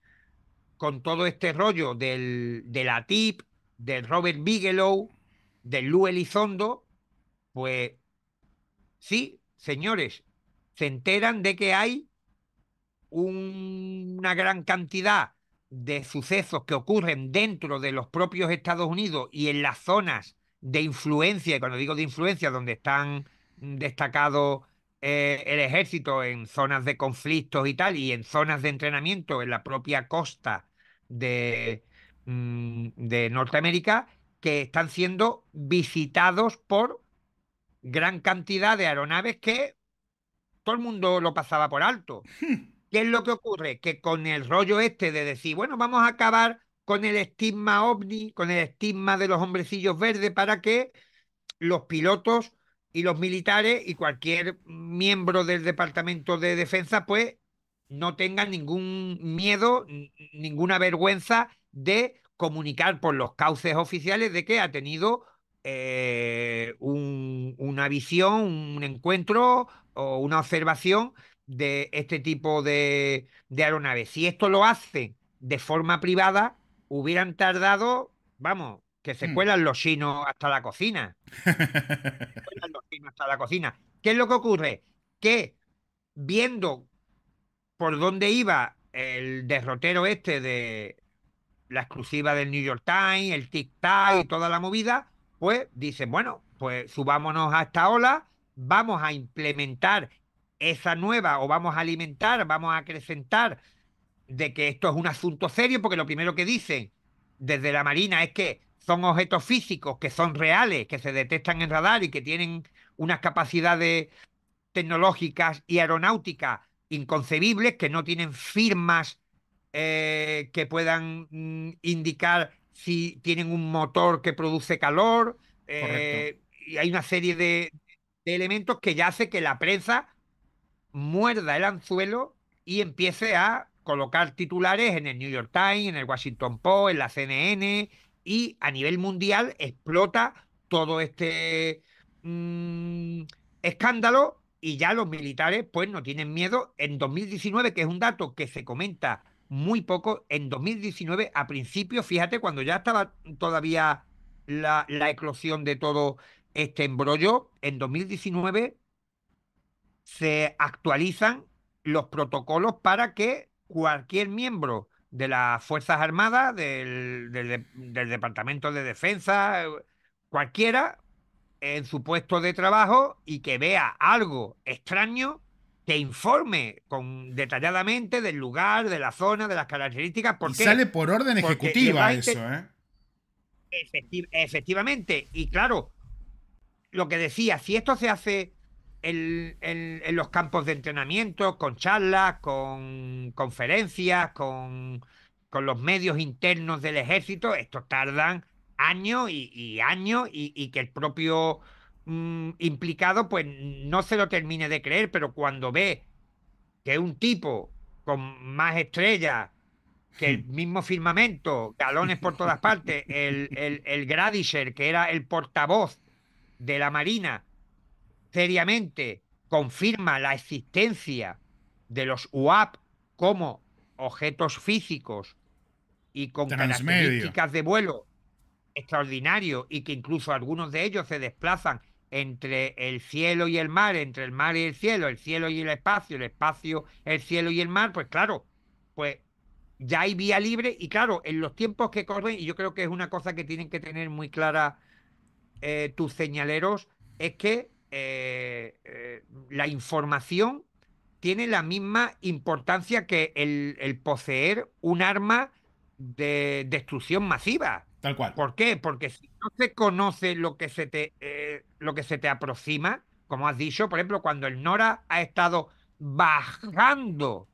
con todo este rollo del, de la TIP, del Robert Bigelow, del Lou Elizondo, pues sí, señores, se enteran de que hay una gran cantidad de sucesos que ocurren dentro de los propios Estados Unidos y en las zonas de influencia, y cuando digo de influencia, donde están destacado eh, el ejército en zonas de conflictos y tal, y en zonas de entrenamiento en la propia costa de, mm, de Norteamérica, que están siendo visitados por gran cantidad de aeronaves que todo el mundo lo pasaba por alto. Hmm. ¿Qué es lo que ocurre? Que con el rollo este de decir, bueno, vamos a acabar con el estigma ovni, con el estigma de los hombrecillos verdes, para que los pilotos y los militares y cualquier miembro del Departamento de Defensa, pues no tengan ningún miedo, ninguna vergüenza de comunicar por los cauces oficiales de que ha tenido eh, una visión, un encuentro o una observación de este tipo de, de aeronaves. Si esto lo hacen de forma privada, hubieran tardado, vamos, que se hmm. cuelan los chinos hasta la cocina. se cuelan los chinos hasta la cocina. ¿Qué es lo que ocurre? Que viendo por dónde iba el derrotero este de la exclusiva del New York Times, el Tac y toda la movida, pues dicen, bueno, pues subámonos a esta ola, vamos a implementar esa nueva o vamos a alimentar, vamos a acrecentar de que esto es un asunto serio, porque lo primero que dicen desde la Marina es que son objetos físicos que son reales, que se detectan en radar y que tienen unas capacidades tecnológicas y aeronáuticas inconcebibles, que no tienen firmas eh, que puedan mm, indicar si tienen un motor que produce calor. Eh, y hay una serie de, de elementos que ya hace que la prensa muerda el anzuelo y empiece a colocar titulares en el New York Times, en el Washington Post, en la CNN, y a nivel mundial explota todo este mm, escándalo y ya los militares pues no tienen miedo. En 2019, que es un dato que se comenta muy poco, en 2019 a principio, fíjate, cuando ya estaba todavía la, la eclosión de todo este embrollo, en 2019 se actualizan los protocolos para que cualquier miembro de las Fuerzas Armadas, del, del, Departamento de Defensa, eh, cualquiera en su puesto de trabajo y que vea algo extraño, que informe con, detalladamente del lugar, de la zona, de las características. sale por orden ejecutiva eso, este ¿eh? efectivamente, y claro, lo que decía, si esto se hace en, los campos de entrenamiento, con charlas, con conferencias, con, los medios internos del ejército, estos tardan años y, años y, que el propio mm, implicado pues no se lo termine de creer, pero cuando ve que un tipo con más estrellas que el mismo firmamento, galones por todas partes, el, el, el Gradisher, que era el portavoz de la Marina, seriamente confirma la existencia de los UAP como objetos físicos y con características de vuelo extraordinario y que incluso algunos de ellos se desplazan entre el cielo y el mar, entre el mar y el cielo, el cielo y el espacio, el espacio, el cielo y el mar, pues claro, pues ya hay vía libre y claro, en los tiempos que corren, y yo creo que es una cosa que tienen que tener muy clara eh, tus señaleros, es que eh, eh, la información tiene la misma importancia que el, poseer un arma de destrucción masiva. Tal cual. ¿Por qué? Porque si no se conoce lo que se te, eh, lo que se te aproxima, como has dicho, por ejemplo, cuando el Nora ha estado bajando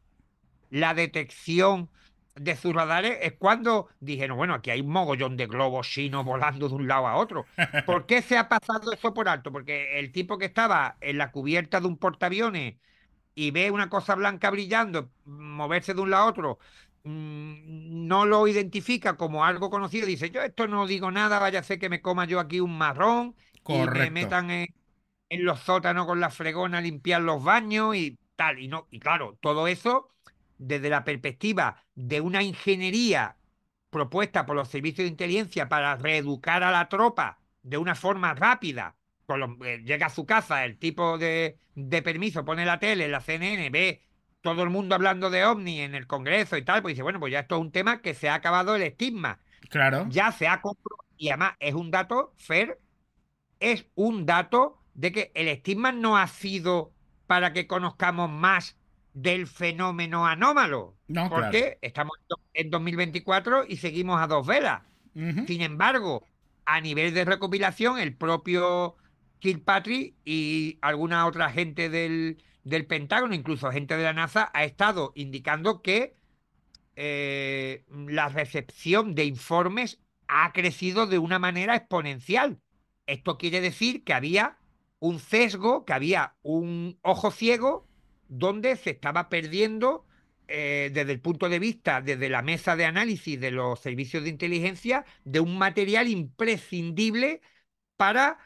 la detección de radares es cuando dijeron, bueno, aquí hay un mogollón de globos chinos volando de un lado a otro. ¿Por qué se ha pasado eso por alto? Porque el tipo que estaba en la cubierta de un portaaviones y ve una cosa blanca brillando, moverse de un lado a otro, mm, no lo identifica como algo conocido, dice, yo esto no digo nada, vaya a ser que me coma yo aquí un marrón y me metan en, los sótanos con la fregona a limpiar los baños y tal. Y, no, y claro, todo eso desde la perspectiva de una ingeniería propuesta por los servicios de inteligencia para reeducar a la tropa de una forma rápida. Eh, llega a su casa el tipo de, permiso, pone la tele, la CNN, ve todo el mundo hablando de ovni en el Congreso y tal, pues dice, bueno, pues ya esto es un tema que se ha acabado el estigma. Claro. Ya se ha comprobado. Y además es un dato, Fer, es un dato de que el estigma no ha sido para que conozcamos más del fenómeno anómalo. porque estamos en 2024 y seguimos a dos velas. Sin embargo, a nivel de recopilación, el propio Kilpatrick y alguna otra gente del, del, Pentágono, incluso gente de la NASA, ha estado indicando que eh, la recepción de informes ha crecido de una manera exponencial. Esto quiere decir que había un sesgo, que había un ojo ciego donde se estaba perdiendo eh, desde el punto de vista, desde la mesa de análisis de los servicios de inteligencia, de un material imprescindible para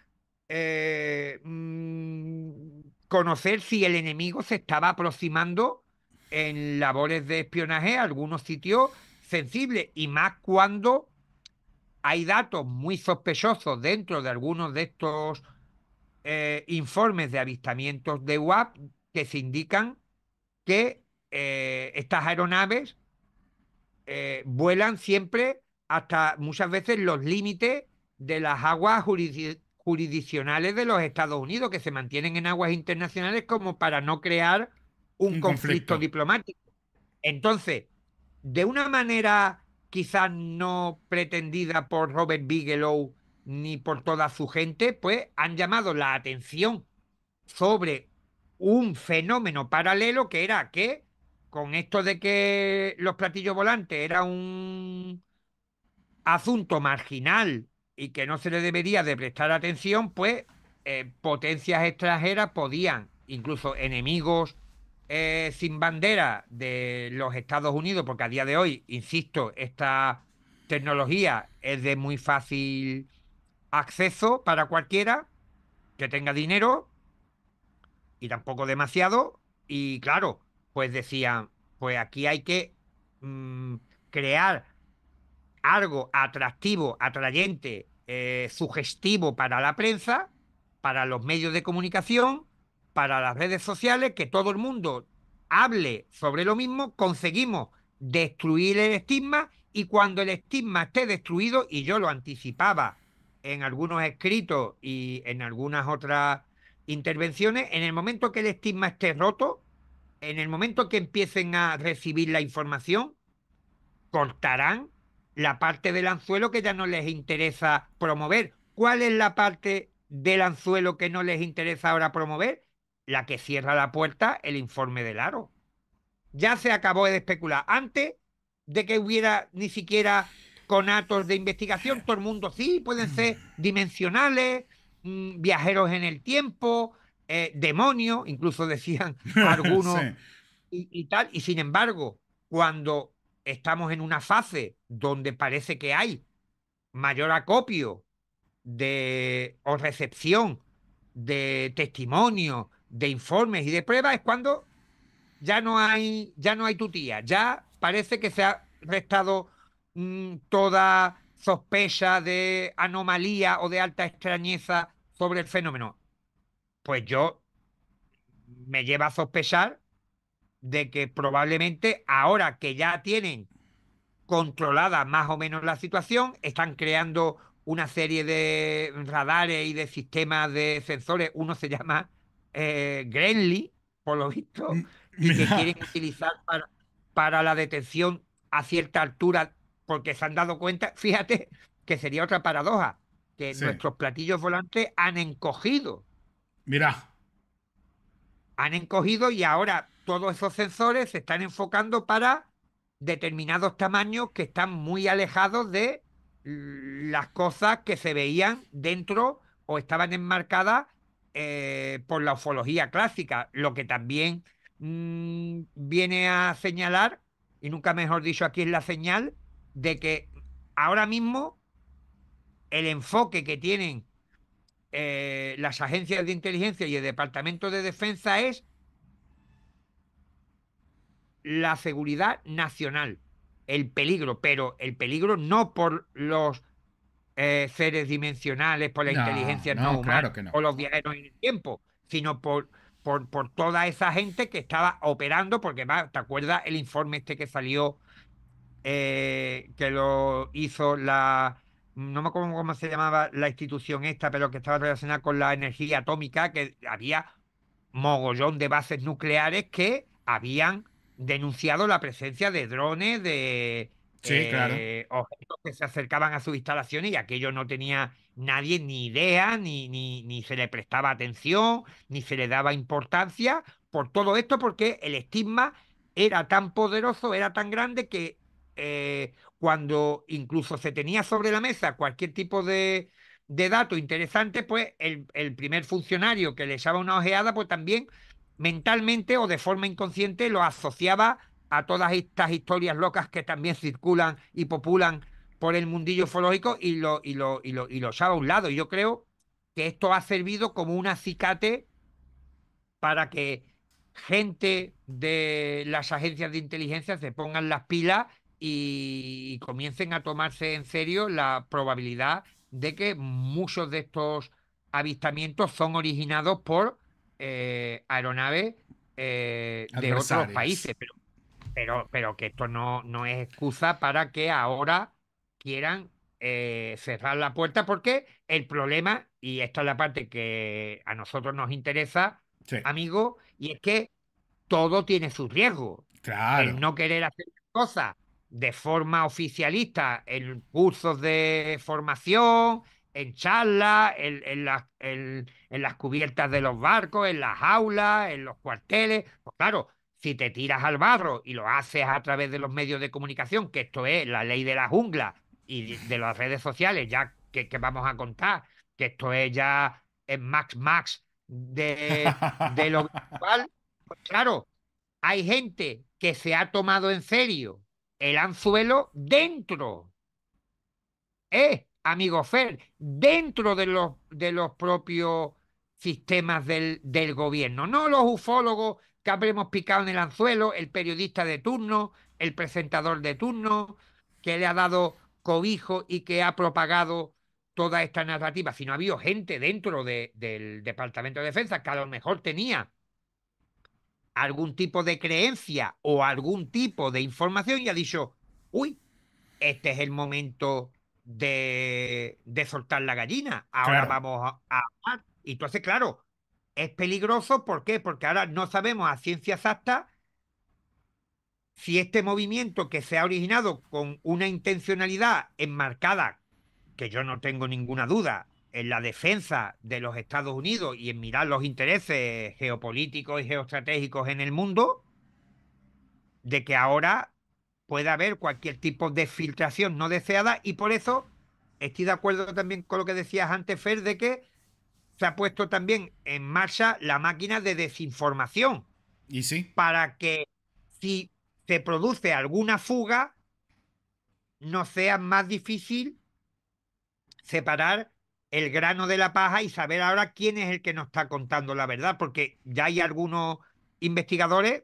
eh, mm, conocer si el enemigo se estaba aproximando en labores de espionaje a algunos sitios sensibles, y más cuando hay datos muy sospechosos dentro de algunos de estos eh, informes de avistamientos de UAP que se indican que eh, estas aeronaves eh, vuelan siempre hasta muchas veces los límites de las aguas jurisdiccionales de los Estados Unidos, que se mantienen en aguas internacionales como para no crear un, conflicto. conflicto diplomático. Entonces, de una manera quizás no pretendida por Robert Bigelow ni por toda su gente, pues han llamado la atención sobre un fenómeno paralelo que era que con esto de que los platillos volantes era un asunto marginal y que no se le debería de prestar atención, pues eh, potencias extranjeras podían, incluso enemigos eh, sin bandera de los Estados Unidos, porque a día de hoy, insisto, esta tecnología es de muy fácil acceso para cualquiera que tenga dinero, y tampoco demasiado. Y claro, pues decían, pues aquí hay que mm, crear algo atractivo, atrayente, eh, sugestivo para la prensa, para los medios de comunicación, para las redes sociales, que todo el mundo hable sobre lo mismo, conseguimos destruir el estigma y cuando el estigma esté destruido, y yo lo anticipaba en algunos escritos y en algunas otras Intervenciones en el momento que el estigma esté roto, en el momento que empiecen a recibir la información, cortarán la parte del anzuelo que ya no les interesa promover. ¿Cuál es la parte del anzuelo que no les interesa ahora promover? La que cierra la puerta, el informe del aro. Ya se acabó de especular. Antes de que hubiera ni siquiera conatos de investigación, todo el mundo sí, pueden ser dimensionales, Mm, viajeros en el tiempo, eh, demonios, incluso decían algunos y, tal. Y sin embargo, cuando estamos en una fase donde parece que hay mayor acopio de, o recepción de testimonios, de informes y de pruebas, es cuando ya no hay, ya no hay tutía, ya parece que se ha restado mm, toda sospecha de anomalía o de alta extrañeza sobre el fenómeno? Pues yo me lleva a sospechar de que probablemente ahora que ya tienen controlada más o menos la situación, están creando una serie de radares y de sistemas de sensores. Uno se llama eh, por lo visto, y que quieren utilizar para, para la detección a cierta altura porque se han dado cuenta, fíjate, que sería otra paradoja, que nuestros platillos volantes han encogido. Mira. Han encogido y ahora todos esos sensores se están enfocando para determinados tamaños que están muy alejados de las cosas que se veían dentro o estaban enmarcadas eh, por la ufología clásica, lo que también mm, viene a señalar, y nunca mejor dicho aquí es la señal, de que ahora mismo el enfoque que tienen eh, las agencias de inteligencia y el Departamento de Defensa es la seguridad nacional, el peligro, pero el peligro no por los eh, seres dimensionales, por la inteligencia no, humana o los viajeros en el tiempo, sino por, por, por toda esa gente que estaba operando, porque ¿te acuerdas el informe este que salió eh, que lo hizo la, no me acuerdo cómo se llamaba la institución esta, pero que estaba relacionada con la energía atómica, que había mogollón de bases nucleares que habían denunciado la presencia de drones, de eh, objetos que se acercaban a sus instalaciones y aquello no tenía nadie ni idea, ni, ni se le prestaba atención, ni se le daba importancia por todo esto, porque el estigma era tan poderoso, era tan grande que eh, cuando incluso se tenía sobre la mesa cualquier tipo de, de dato interesante, pues el, primer funcionario que le echaba una ojeada, pues también mentalmente o de forma inconsciente lo asociaba a todas estas historias locas que también circulan y populan por el mundillo ufológico y lo, y lo, y y lo echaba a un lado. Y yo creo que esto ha servido como un acicate para que gente de las agencias de inteligencia se pongan las pilas y comiencen a tomarse en serio la probabilidad de que muchos de estos avistamientos son originados por eh, aeronaves eh, de otros países. Pero, pero, pero que esto no, no es excusa para que ahora quieran eh, cerrar la puerta porque el problema, y esta es la parte que a nosotros nos interesa, amigo, y es que todo tiene su riesgo. Claro. El no querer hacer cosas de forma oficialista en cursos de formación, en charlas, en, las cubiertas de los barcos, en las aulas, en los cuarteles. Pues claro, si te tiras al barro y lo haces a través de los medios de comunicación, que esto es la ley de la jungla y de las redes sociales, ya que, vamos a contar, que esto es ya el Max Max de, de lo virtual, pues claro, hay gente que se ha tomado en serio el anzuelo dentro. ¿Eh, amigo Fer? Dentro de los, de los propios sistemas del, del gobierno. No los ufólogos que habremos picado en el anzuelo, el periodista de turno, el presentador de turno, que le ha dado cobijo y que ha propagado toda esta narrativa, sino ha habido gente dentro del Departamento de Defensa que a lo mejor tenía algún tipo de creencia o algún tipo de información y ha dicho, uy, este es el momento de, soltar la gallina, ahora vamos a, a... Y entonces, claro, es peligroso, ¿por qué? Porque ahora no sabemos a ciencia exacta si este movimiento que se ha originado con una intencionalidad enmarcada, que yo no tengo ninguna duda, en la defensa de los Estados Unidos y en mirar los intereses geopolíticos y geoestratégicos en el mundo, de que ahora pueda haber cualquier tipo de filtración no deseada y por eso estoy de acuerdo también con lo que decías antes, Fer, de que se ha puesto también en marcha la máquina de desinformación. ¿Y sí? Para que si se produce alguna fuga, no sea más difícil separar el grano de la paja y saber ahora quién es el que nos está contando la verdad, porque ya hay algunos investigadores,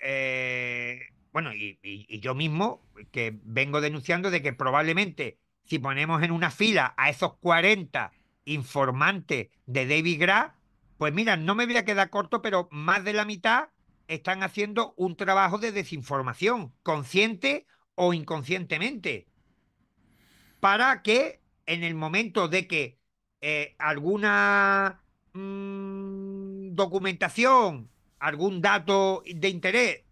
eh, bueno, y, yo mismo, que vengo denunciando de que probablemente si ponemos en una fila a esos 40 informantes de David Graff, pues mira, no me voy a quedar corto, pero más de la mitad están haciendo un trabajo de desinformación, consciente o inconscientemente, para que en el momento de que eh, alguna mm, documentación, algún dato de interés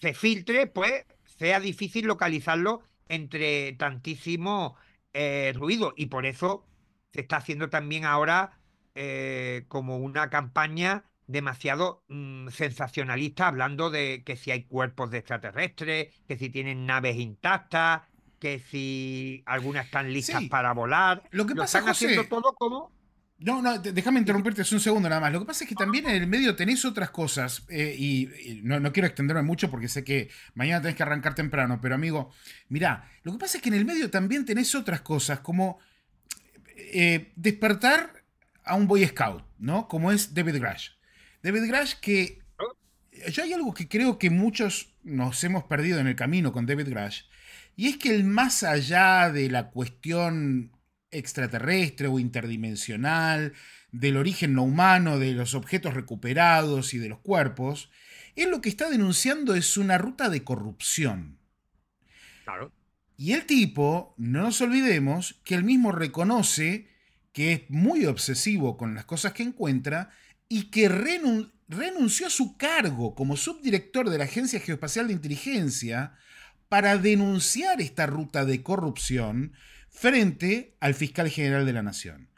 se filtre, pues sea difícil localizarlo entre tantísimo eh, ruido. Y por eso se está haciendo también ahora eh, como una campaña demasiado mm, sensacionalista, hablando de que si hay cuerpos de extraterrestres, que si tienen naves intactas, que si algunas están listas para volar. Lo que pasa, es que haciendo todo como. No, no, déjame interrumpirte es un segundo nada más. Lo que pasa es que también en el medio tenés otras cosas eh, y, no, quiero extenderme mucho porque sé que mañana tenés que arrancar temprano, pero amigo, mirá, lo que pasa es que en el medio también tenés otras cosas como eh, despertar a un Boy Scout, ¿no? Como es David Grash. David Grash que yo hay algo que creo que muchos nos hemos perdido en el camino con David Grash, y es que el más allá de la cuestión extraterrestre o interdimensional, del origen no humano, de los objetos recuperados y de los cuerpos, él lo que está denunciando es una ruta de corrupción. Y el tipo, no nos olvidemos, que él mismo reconoce que es muy obsesivo con las cosas que encuentra y que renunció a su cargo como subdirector de la Agencia Geoespacial de Inteligencia para denunciar esta ruta de corrupción frente al fiscal general de la Nación.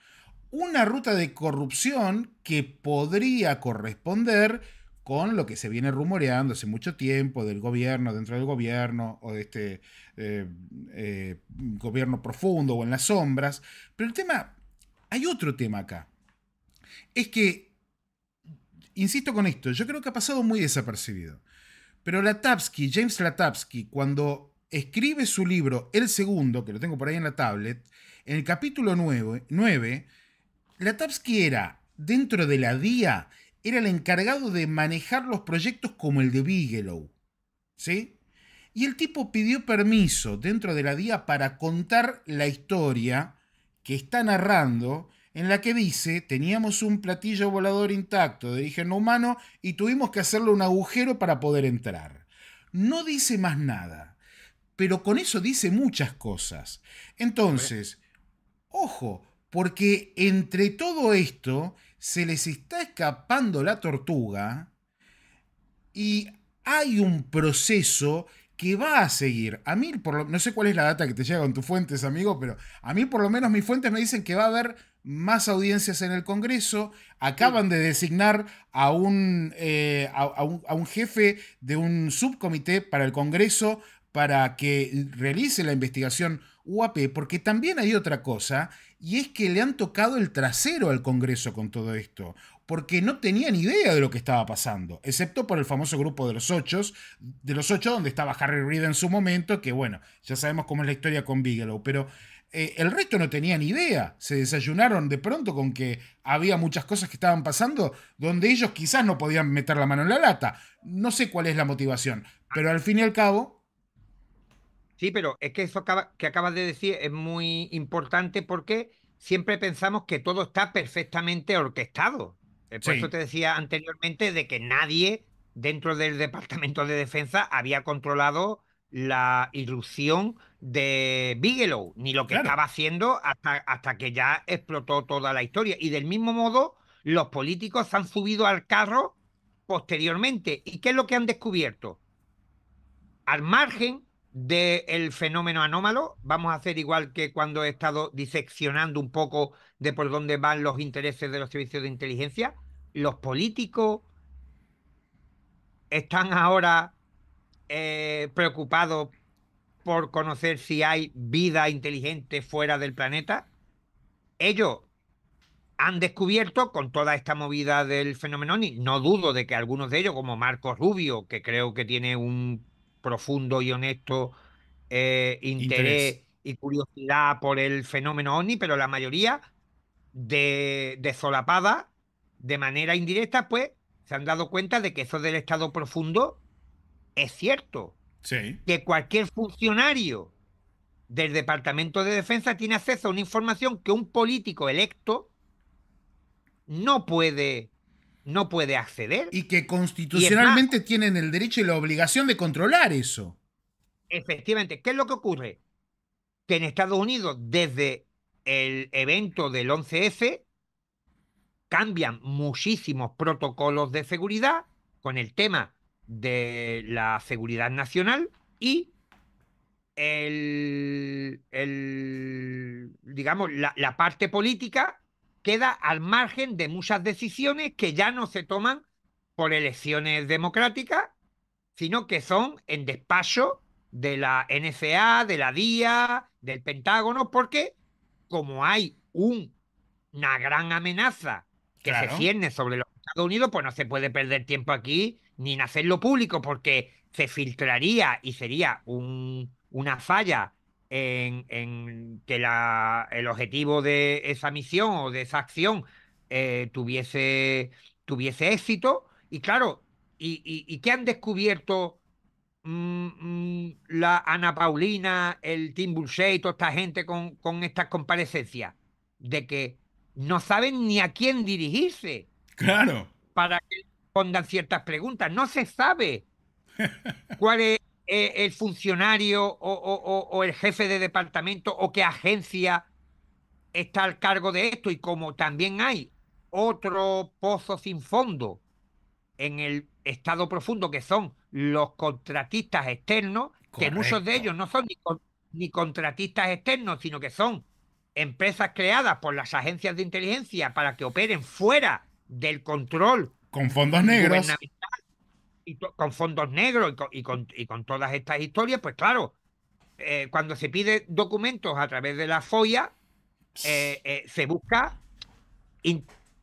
Una ruta de corrupción que podría corresponder con lo que se viene rumoreando hace mucho tiempo del gobierno, dentro del gobierno, o de este eh, eh, gobierno profundo o en las sombras. Pero el tema, hay otro tema acá. Es que, insisto con esto, yo creo que ha pasado muy desapercibido. Pero Latapsky, James Latapsky, cuando escribe su libro El Segundo, que lo tengo por ahí en la tablet, en el capítulo 9, 9 Latapsky era, dentro de la DIA, era el encargado de manejar los proyectos como el de Bigelow. ¿Sí? Y el tipo pidió permiso dentro de la DIA para contar la historia que está narrando en la que dice, teníamos un platillo volador intacto de origen humano y tuvimos que hacerle un agujero para poder entrar. No dice más nada, pero con eso dice muchas cosas. Entonces, ojo, porque entre todo esto se les está escapando la tortuga y hay un proceso que va a seguir. A mí, no sé cuál es la data que te llega con tus fuentes, amigo, pero a mí por lo menos mis fuentes me dicen que va a haber más audiencias en el Congreso, acaban de designar eh, a un, a, un, jefe de un subcomité para el Congreso para que realice la investigación UAP, porque también hay otra cosa, y es que le han tocado el trasero al Congreso con todo esto, porque no tenían idea de lo que estaba pasando, excepto por el famoso grupo de los ocho, de los ocho donde estaba Harry Reid en su momento, que bueno, ya sabemos cómo es la historia con Bigelow, pero eh, el resto no tenía ni idea. Se desayunaron de pronto con que había muchas cosas que estaban pasando donde ellos quizás no podían meter la mano en la lata. No sé cuál es la motivación, pero al fin y al cabo... Sí, pero es que eso que acabas de decir es muy importante porque siempre pensamos que todo está perfectamente orquestado. Eh, por eso te decía anteriormente de que nadie dentro del Departamento de Defensa había controlado la irrupción de Bigelow, ni lo que estaba haciendo hasta, hasta que ya explotó toda la historia. Y del mismo modo, los políticos han subido al carro posteriormente. ¿Y qué es lo que han descubierto? Al margen del fenómeno anómalo, vamos a hacer igual que cuando he estado diseccionando un poco de por dónde van los intereses de los servicios de inteligencia, los políticos están ahora eh, preocupados por conocer si hay vida inteligente fuera del planeta. Ellos han descubierto con toda esta movida del fenómeno, no dudo de que algunos de ellos, como Marcos Rubio, que creo que tiene un profundo y honesto eh, interés, y curiosidad por el fenómeno ONI pero la mayoría de, de solapada, de manera indirecta, pues se han dado cuenta de que eso del estado profundo es cierto que cualquier funcionario del Departamento de Defensa tiene acceso a una información que un político electo no puede no puede acceder. Y que constitucionalmente tienen el derecho y la obligación de controlar eso. Efectivamente, ¿qué es lo que ocurre? Que en Estados Unidos, desde el evento del 11F, cambian muchísimos protocolos de seguridad con el tema de la seguridad nacional y el, digamos, la, parte política queda al margen de muchas decisiones que ya no se toman por elecciones democráticas, sino que son en despacho de la NSA, de la DIA, del Pentágono, porque como hay un, una gran amenaza que se cierne sobre los Unido pues no se puede perder tiempo aquí ni en hacerlo público, porque se filtraría y sería un, una falla en, que la, el objetivo de esa misión o de esa acción eh, tuviese, tuviese éxito. Y claro, ¿y, que han descubierto mm, mm, la Ana Paulina, el Tim y toda esta gente con, con estas comparecencias? De que no saben ni a quién dirigirse. Claro. Para que respondan ciertas preguntas. No se sabe cuál es eh, el funcionario o, el jefe de departamento o qué agencia está al cargo de esto. Y como también hay otro pozo sin fondo en el estado profundo, que son los contratistas externos, que muchos de ellos no son ni, ni contratistas externos, sino que son empresas creadas por las agencias de inteligencia para que operen fuera del control. Con fondos negros. Y con fondos negros y con, y, con, y con, todas estas historias, pues claro, eh, cuando se pide documentos a través de la FOIA, eh, eh, se busca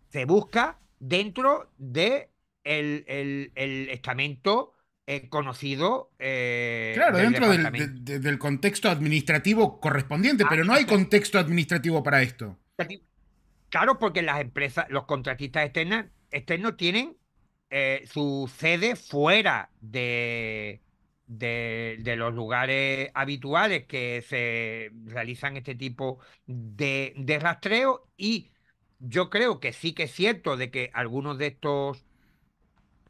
se busca dentro de el, estamento conocido. claro, dentro del, contexto administrativo correspondiente, pero no hay contexto administrativo para esto. Claro, porque las empresas, los contratistas externos tienen eh, su sede fuera de, de, los lugares habituales que se realizan este tipo de, de, rastreo y yo creo que sí que es cierto de que algunos de estos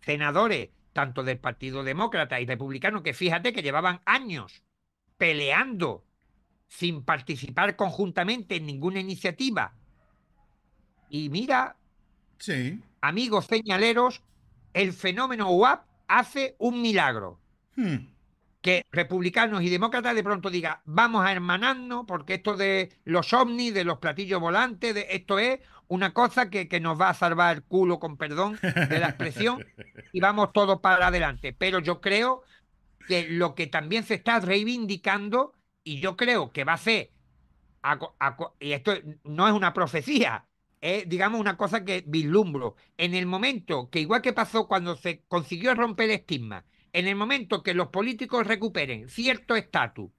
senadores, tanto del Partido Demócrata y Republicano, que fíjate que llevaban años peleando sin participar conjuntamente en ninguna iniciativa y mira, amigos señaleros, el fenómeno UAP hace un milagro. Hmm. Que republicanos y demócratas de pronto digan, vamos a hermanarnos, porque esto de los ovnis, de los platillos volantes, de esto es una cosa que, nos va a salvar el culo, con perdón de la expresión, y vamos todos para adelante. Pero yo creo que lo que también se está reivindicando, y yo creo que va a ser, y esto no es una profecía, digamos, una cosa que vislumbro. En el momento que, igual que pasó cuando se consiguió romper el estigma, en el momento que los políticos recuperen cierto estatus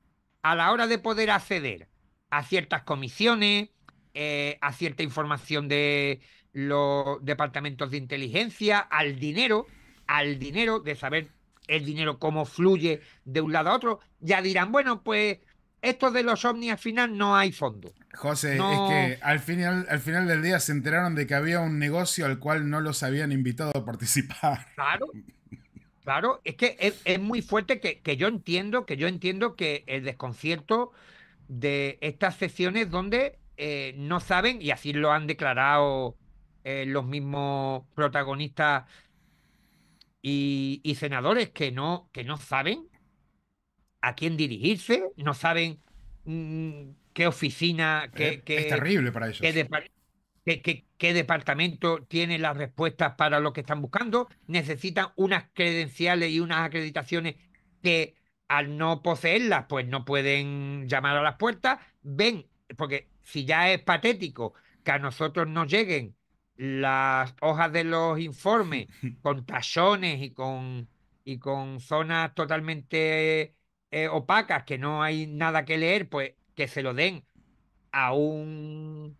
a la hora de poder acceder a ciertas comisiones, eh, a cierta información de los departamentos de inteligencia, al dinero, al dinero, de saber el dinero cómo fluye de un lado a otro, ya dirán, bueno, pues esto de los ovnis al final no hay fondo. José, es que al final, al final del día se enteraron de que había un negocio al cual no los habían invitado a participar. Claro, claro, es que es, muy fuerte que, yo entiendo, que yo entiendo que el desconcierto de estas sesiones donde eh, no saben, y así lo han declarado eh, los mismos protagonistas y, y, senadores, que no, que no saben a quién dirigirse, no saben mm, qué oficina, qué, Qué, departamento tiene las respuestas para lo que están buscando, necesitan unas credenciales y unas acreditaciones que al no poseerlas, pues no pueden llamar a las puertas, ven, porque si ya es patético que a nosotros nos lleguen las hojas de los informes con tachones y con, y con zonas totalmente eh, opacas, que no hay nada que leer, pues que se lo den a un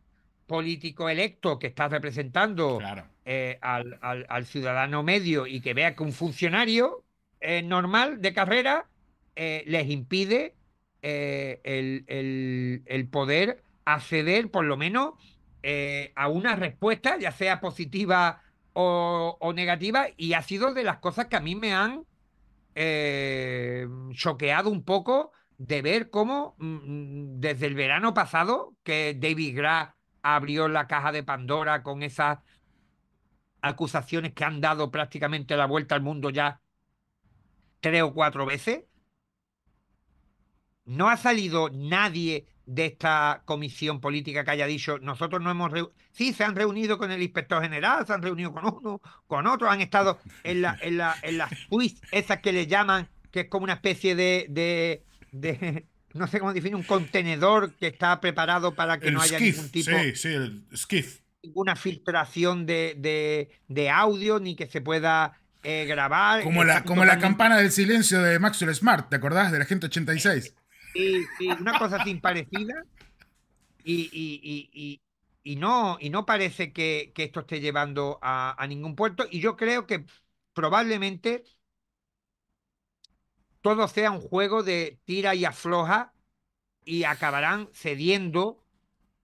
político electo que está representando eh, al, al, ciudadano medio y que vea que un funcionario eh, normal de carrera les impide el, poder acceder por lo menos a una respuesta, ya sea positiva o negativa, y ha sido de las cosas que a mí me han eh, choqueado un poco de ver cómo mm, desde el verano pasado que David Graff abrió la caja de Pandora con esas acusaciones que han dado prácticamente la vuelta al mundo ya tres o cuatro veces. No ha salido nadie de esta comisión política que haya dicho, nosotros no hemos... Sí, se han reunido con el inspector general, se han reunido con uno, con otro, han estado en, la, en, la, en las esas que le llaman, que es como una especie de, de, de no sé cómo definir, un contenedor que está preparado para que no haya ningún tipo... Sí, sí, el skiff. Ninguna filtración de, de, audio ni que se pueda eh, grabar. Como la, como la campana del silencio de Maxwell Smart, ¿te acordás? De la gente 86. Sí, una cosa sin parecida. Y, y, y, y, no, y no parece que, esto esté llevando a, ningún puerto. Y yo creo que probablemente todo sea un juego de tira y afloja y acabarán cediendo,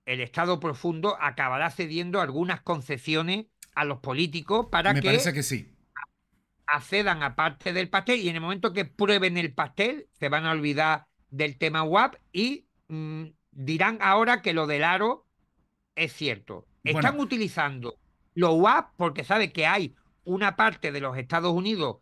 el Estado profundo acabará cediendo algunas concesiones a los políticos para que... que sí. Accedan a parte del pastel y en el momento que prueben el pastel se van a olvidar del tema WAP y mm, dirán ahora que lo del aro es cierto. Están utilizando los WAP porque sabe que hay una parte de los Estados Unidos,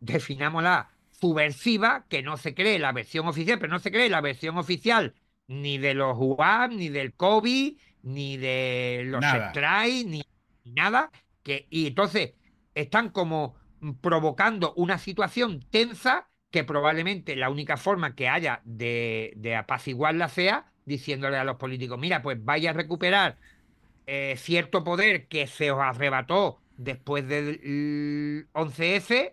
definámosla, subversiva, que no se cree la versión oficial, pero no se cree la versión oficial ni de los UAP, ni del COVID, ni de los Stray, ni, ni nada. Que, y entonces están como mm, provocando una situación tensa que probablemente la única forma que haya de, de apaciguarla sea diciéndole a los políticos, mira, pues vaya a recuperar eh, cierto poder que se os arrebató después del 11F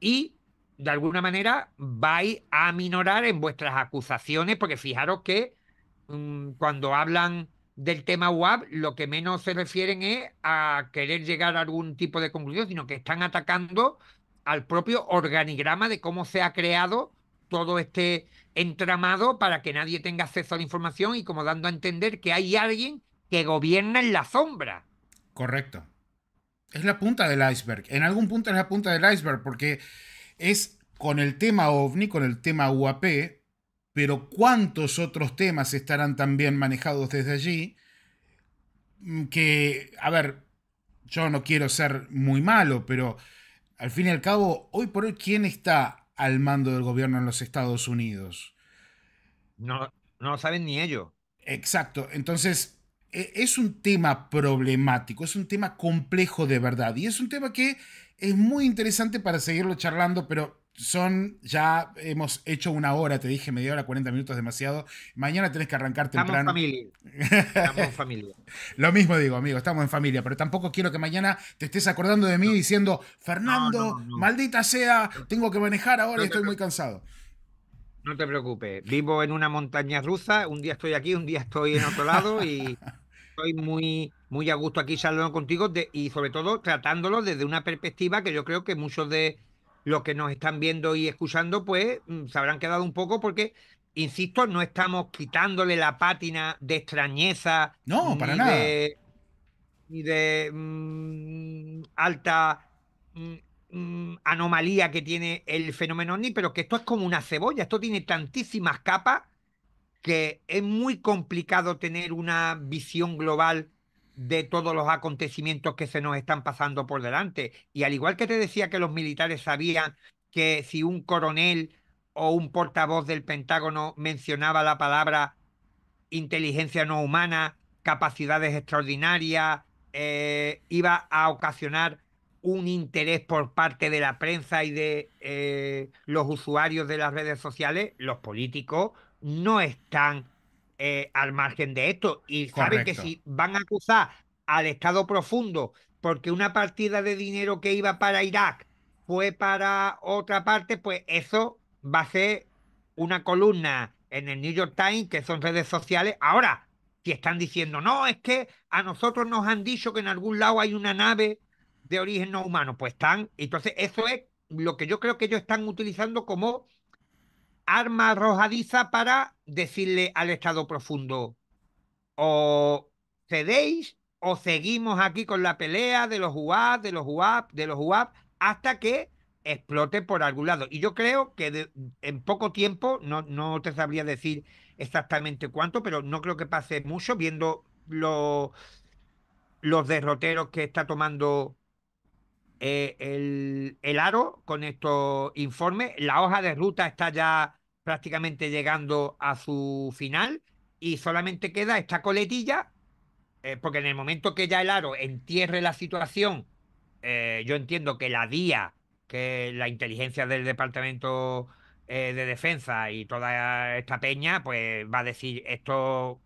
y de alguna manera vais a minorar en vuestras acusaciones, porque fijaros que mm, cuando hablan del tema UAP, lo que menos se refieren es a querer llegar a algún tipo de conclusión, sino que están atacando al propio organigrama de cómo se ha creado todo este entramado para que nadie tenga acceso a la información y como dando a entender que hay alguien que gobierna en la sombra. Correcto. Es la punta del iceberg. En algún punto es la punta del iceberg porque es con el tema ovni, con el tema UAP, pero cuántos otros temas estarán también manejados desde allí mm, que, a ver, yo no quiero ser muy malo, pero al fin y al cabo, hoy por hoy, ¿quién está al mando del gobierno en los Estados Unidos? No, no lo saben ni ellos. Exacto. Entonces, e, es un tema problemático, es un tema complejo de verdad. Y es un tema que es muy interesante para seguirlo charlando, pero son, ya hemos hecho una hora, te dije media hora, 40 minutos demasiado. Mañana tenés que arrancar temprano. Estamos en familia. Estamos en familia. Lo mismo digo, amigo, estamos en familia, pero tampoco quiero que mañana te estés acordando de mí diciendo, Fernando, maldita sea, tengo que manejar ahora estoy muy cansado. No te preocupes, vivo en una montaña rusa, un día estoy aquí, un día estoy en otro lado y estoy muy, muy a gusto aquí saludando contigo y sobre todo tratándolo desde una perspectiva que yo creo que muchos de los que nos están viendo y escuchando, pues mm, se habrán quedado un poco porque, insisto, no estamos quitándole la pátina de extrañeza. No, para nada. De, de mm, alta mm, anomalía que tiene el fenómeno ni pero que esto es como una cebolla, esto tiene tantísimas capas que es muy complicado tener una visión global de todos los acontecimientos que se nos están pasando por delante. Y al igual que te decía que los militares sabían que si un coronel o un portavoz del Pentágono mencionaba la palabra inteligencia no humana, capacidades extraordinarias, eh, iba a ocasionar un interés por parte de la prensa y de eh, los usuarios de las redes sociales, los políticos no están eh, al margen de esto. Y saben que si van a acusar al Estado profundo porque una partida de dinero que iba para Irak fue para otra parte, pues eso va a ser una columna en el New York Times, que son redes sociales. Ahora, si están diciendo, no, es que a nosotros nos han dicho que en algún lado hay una nave de origen no humano, pues están. Entonces, eso es lo que yo creo que ellos están utilizando como arma arrojadiza para decirle al Estado profundo, o cedéis o seguimos aquí con la pelea de los UAP, de los UAP, de los UAP, hasta que explote por algún lado. Y yo creo que en poco tiempo, no, no te sabría decir exactamente cuánto, pero no creo que pase mucho viendo los derroteros que está tomando eh, el, el aro con estos informes. La hoja de ruta está ya prácticamente llegando a su final y solamente queda esta coletilla, eh, porque en el momento que ya el aro entierre la situación, eh, yo entiendo que la DIA, que la inteligencia del Departamento eh, de Defensa y toda esta peña, pues va a decir esto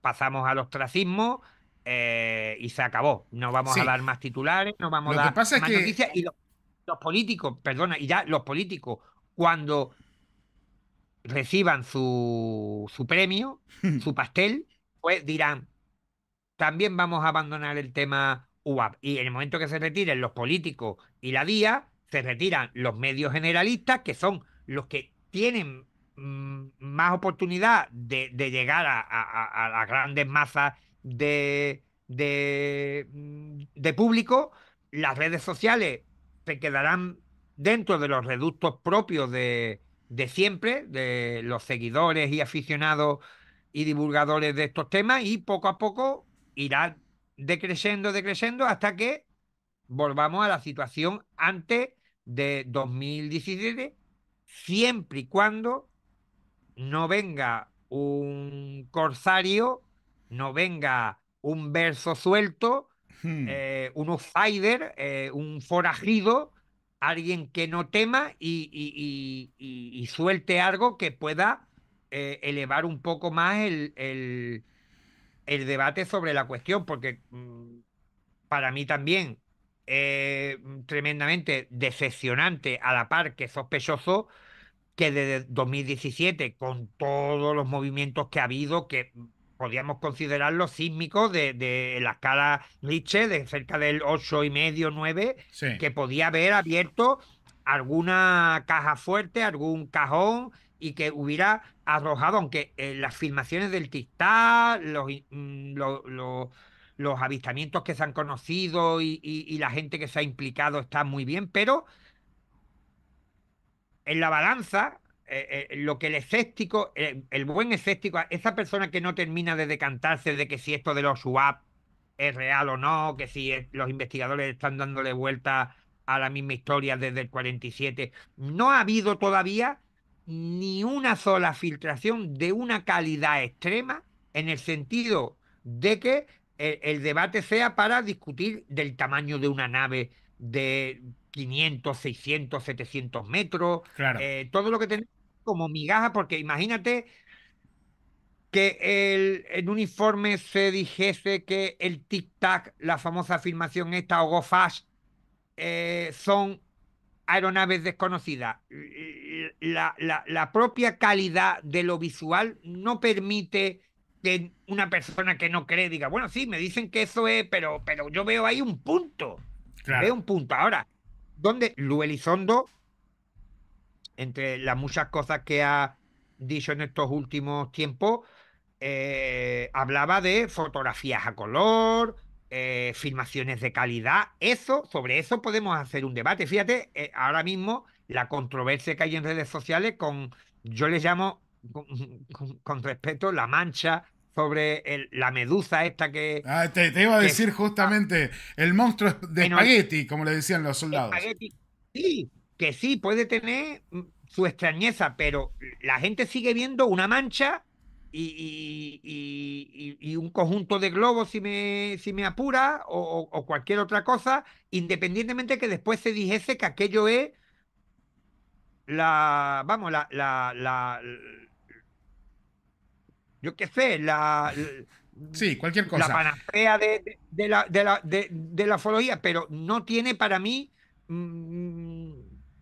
pasamos al ostracismo. y se acabó. No vamos a dar más titulares, no vamos a dar más noticias. Y los, los políticos, perdona, y ya los políticos, cuando reciban su, su premio, hmm. su pastel, pues dirán, también vamos a abandonar el tema UAP. Y en el momento que se retiren los políticos y la DIA, se retiran los medios generalistas, que son los que tienen mm, más oportunidad de, llegar a, a, a, las grandes masas de, de, mm, de, público, las redes sociales se quedarán dentro de los reductos propios de, de siempre, de los seguidores y aficionados y divulgadores de estos temas, y poco a poco irá decreciendo, decreciendo, hasta que volvamos a la situación antes de 2017, siempre y cuando no venga un corsario, no venga un verso suelto, hmm. eh, un outsider, eh, un forajido alguien que no tema y, suelte algo que pueda eh, elevar un poco más el, debate sobre la cuestión, porque mm, para mí también es eh, tremendamente decepcionante a la par que sospechoso que desde 2017, con todos los movimientos que ha habido, que mm, podríamos considerarlo sísmico de, de, la escala Nietzsche, de cerca del 8,5, y medio, 9, que podía haber abierto alguna caja fuerte, algún cajón y que hubiera arrojado, aunque eh, las filmaciones del TikTok, los, mm, los, avistamientos que se han conocido y, y la gente que se ha implicado está muy bien, pero en la balanza eh, eh, lo que el escéptico, eh, el, buen escéptico, esa persona que no termina de decantarse de que si esto de los UAP es real o no, que si los investigadores están dándole vuelta a la misma historia desde el 47, no ha habido todavía ni una sola filtración de una calidad extrema en el sentido de que el debate sea para discutir del tamaño de una nave de 500, 600, 700 metros. Claro. Eh, todo lo que tenemos como migaja, porque imagínate que el, en un informe se dijese que el tic-tac, la famosa afirmación esta o GOFASH eh, son aeronaves desconocidas. La, la, propia calidad de lo visual no permite que una persona que no cree diga, bueno, sí, me dicen que eso es, pero, pero yo veo ahí un punto. Veo un punto. Ahora, donde Luizondo, entre las muchas cosas que ha dicho en estos últimos tiempos, eh, hablaba de fotografías a color, eh, filmaciones de calidad. Eso, sobre eso podemos hacer un debate. Fíjate, eh, ahora mismo la controversia que hay en redes sociales con, yo les llamo con respeto, la mancha sobre la medusa esta que... Ah, te, iba a decir justamente el monstruo de espagueti, como le decían los soldados. sí, que sí, puede tener mm, su extrañeza, pero la gente sigue viendo una mancha y, un conjunto de globos, si me, si me apura, o, cualquier otra cosa, independientemente que después se dijese que aquello es la, vamos, la, la, yo qué sé, la, Sí, cualquier panacea de, la, de, la, de, la pero no tiene para mí mm,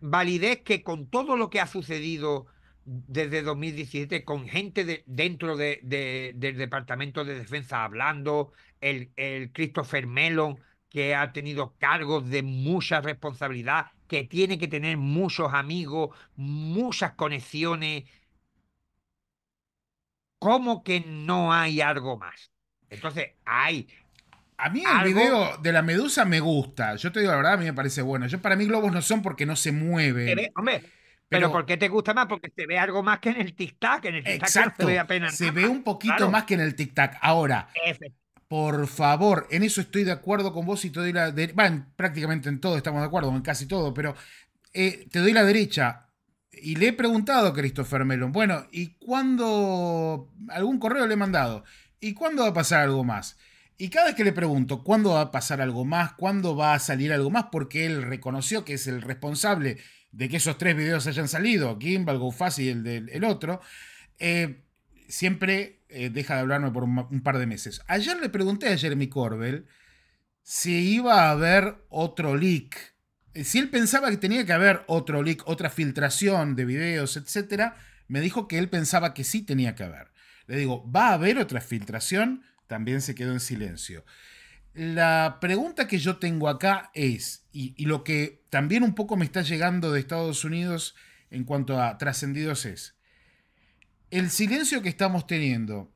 validez que con todo lo que ha sucedido desde 2017, con gente dentro del Departamento de Defensa hablando, el, el Christopher Mellon, que ha tenido cargos de mucha responsabilidad, que tiene que tener muchos amigos, muchas conexiones ¿Cómo que no hay algo más? Entonces, hay. A mí el video de la medusa me gusta. Yo te digo la verdad, a mí me parece bueno. Yo para mí globos no son porque no se mueven. Pero, hombre, pero... ¿por qué te gusta más? Porque se ve algo más que en el tic-tac. En el tic-tac se ve apenas. Se ve un poquito más que en el tic-tac. Ahora, Por favor, en eso estoy de acuerdo con vos y te doy la derecha. prácticamente en todo estamos de acuerdo, en casi todo, pero eh, te doy la derecha y le he preguntado a Christopher Melon, bueno, ¿y cuándo? Algún correo le he mandado. ¿Y cuándo va a pasar algo más? Y cada vez que le pregunto, ¿cuándo va a pasar algo más? ¿Cuándo va a salir algo más? Porque él reconoció que es el responsable de que esos tres videos hayan salido, Gimbal, GoFast y el del otro. Eh, siempre eh, deja de hablarme por un, un, par de meses. Ayer le pregunté a Jeremy Corbell si iba a haber otro leak eh, si él pensaba que tenía que haber otro leak, otra filtración de videos, etcétera, me dijo que él pensaba que sí tenía que haber. Le digo, ¿va a haber otra filtración? También se quedó en silencio. La pregunta que yo tengo acá es, y, y lo que también un poco me está llegando de Estados Unidos en cuanto a trascendidos es, el silencio que estamos teniendo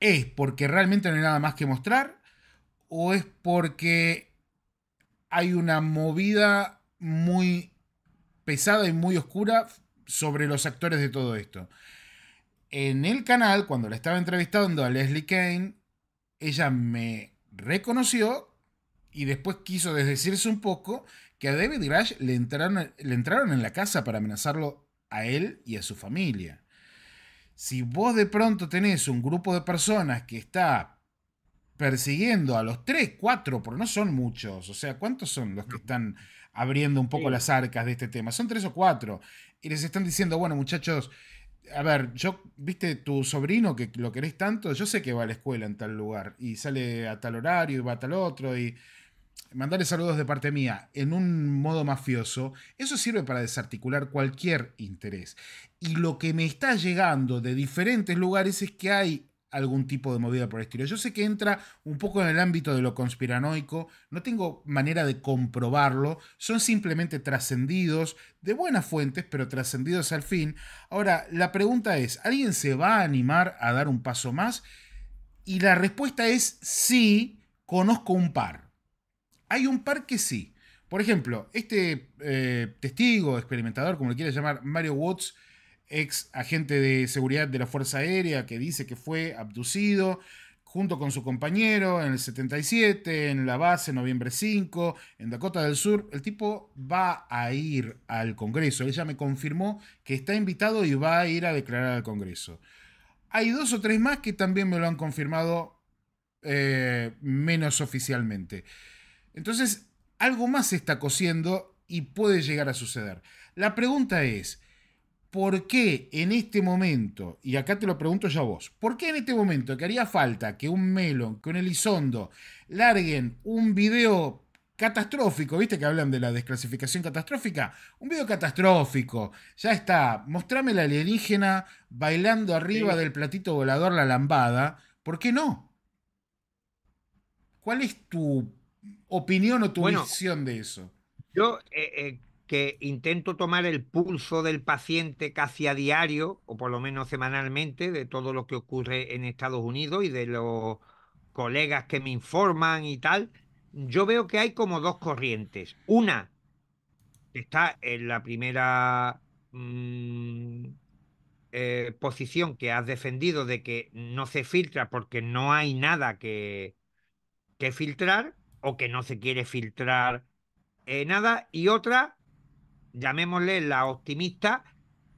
es porque realmente no hay nada más que mostrar o es porque hay una movida muy pesada y muy oscura sobre los actores de todo esto. En el canal, cuando la estaba entrevistando a Leslie Kane, ella me reconoció y después quiso desdecirse un poco que a David Grash le entraron, le entraron en la casa para amenazarlo a él y a su familia. Si vos de pronto tenés un grupo de personas que está persiguiendo a los tres, cuatro, porque no son muchos. O sea, ¿cuántos son los que están abriendo un poco las arcas de este tema? Son tres o cuatro. Y les están diciendo, bueno, muchachos, a ver, yo, viste, tu sobrino que lo querés tanto, yo sé que va a la escuela en tal lugar y sale a tal horario y va a tal otro y mandarle saludos de parte mía en un modo mafioso, eso sirve para desarticular cualquier interés. Y lo que me está llegando de diferentes lugares es que hay algún tipo de movida por el estilo. Yo sé que entra un poco en el ámbito de lo conspiranoico, no tengo manera de comprobarlo, son simplemente trascendidos, de buenas fuentes, pero trascendidos al fin. Ahora, la pregunta es, ¿alguien se va a animar a dar un paso más? Y la respuesta es sí, conozco un par. Hay un par que sí. Por ejemplo, este eh, testigo, experimentador, como le quieras llamar, Mario Watts, ex agente de seguridad de la Fuerza Aérea que dice que fue abducido junto con su compañero en el 77, en la base noviembre 5, en Dakota del Sur. El tipo va a ir al Congreso. Ella me confirmó que está invitado y va a ir a declarar al Congreso. Hay dos o tres más que también me lo han confirmado eh, menos oficialmente. Entonces, algo más se está cosiendo y puede llegar a suceder. La pregunta es, ¿por qué en este momento, y acá te lo pregunto ya vos, ¿por qué en este momento que haría falta que un Melon, que un Elizondo larguen un video catastrófico, viste que hablan de la desclasificación catastrófica, un video catastrófico, ya está, mostrame la alienígena bailando arriba del platito volador la lambada, ¿por qué no? ¿Cuál es tu opinión o tu visión de eso? Yo eh, eh, que intento tomar el pulso del paciente casi a diario, o por lo menos semanalmente, de todo lo que ocurre en Estados Unidos y de los colegas que me informan y tal, yo veo que hay como dos corrientes. Una, está en la primera mm, eh, posición que has defendido de que no se filtra porque no hay nada que, que filtrar o que no se quiere filtrar eh, nada, y otra llamémosle la optimista,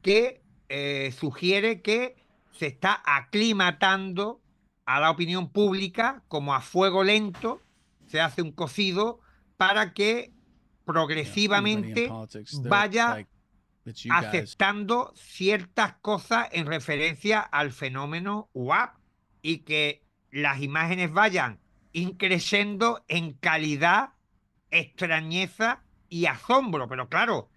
que eh, sugiere que se está aclimatando a la opinión pública como a fuego lento, se hace un cocido para que progresivamente vaya aceptando ciertas cosas en referencia al fenómeno UAP y que las imágenes vayan increciendo en calidad, extrañeza y asombro. Pero claro,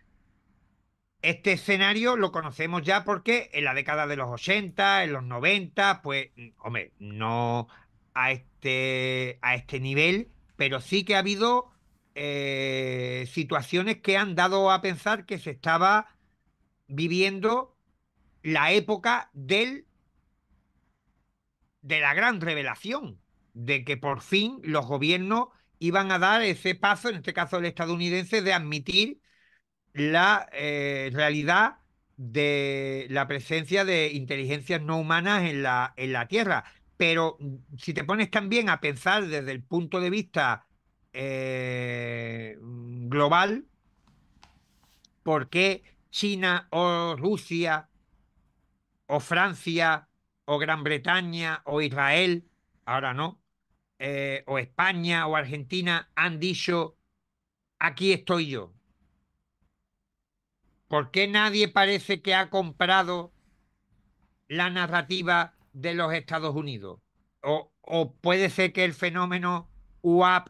este escenario lo conocemos ya porque en la década de los 80, en los 90, pues, mm, hombre, no a este, a este nivel, pero sí que ha habido eh, situaciones que han dado a pensar que se estaba viviendo la época del de la gran revelación de que por fin los gobiernos iban a dar ese paso, en este caso el estadounidense, de admitir la eh, realidad de la presencia de inteligencias no humanas en la, en la Tierra. Pero mm, si te pones también a pensar desde el punto de vista eh, mm, global, ¿por qué China o Rusia o Francia o Gran Bretaña o Israel, ahora no, eh, o España o Argentina han dicho, aquí estoy yo, ¿Por qué nadie parece que ha comprado la narrativa de los Estados Unidos? O, puede ser que el fenómeno UAP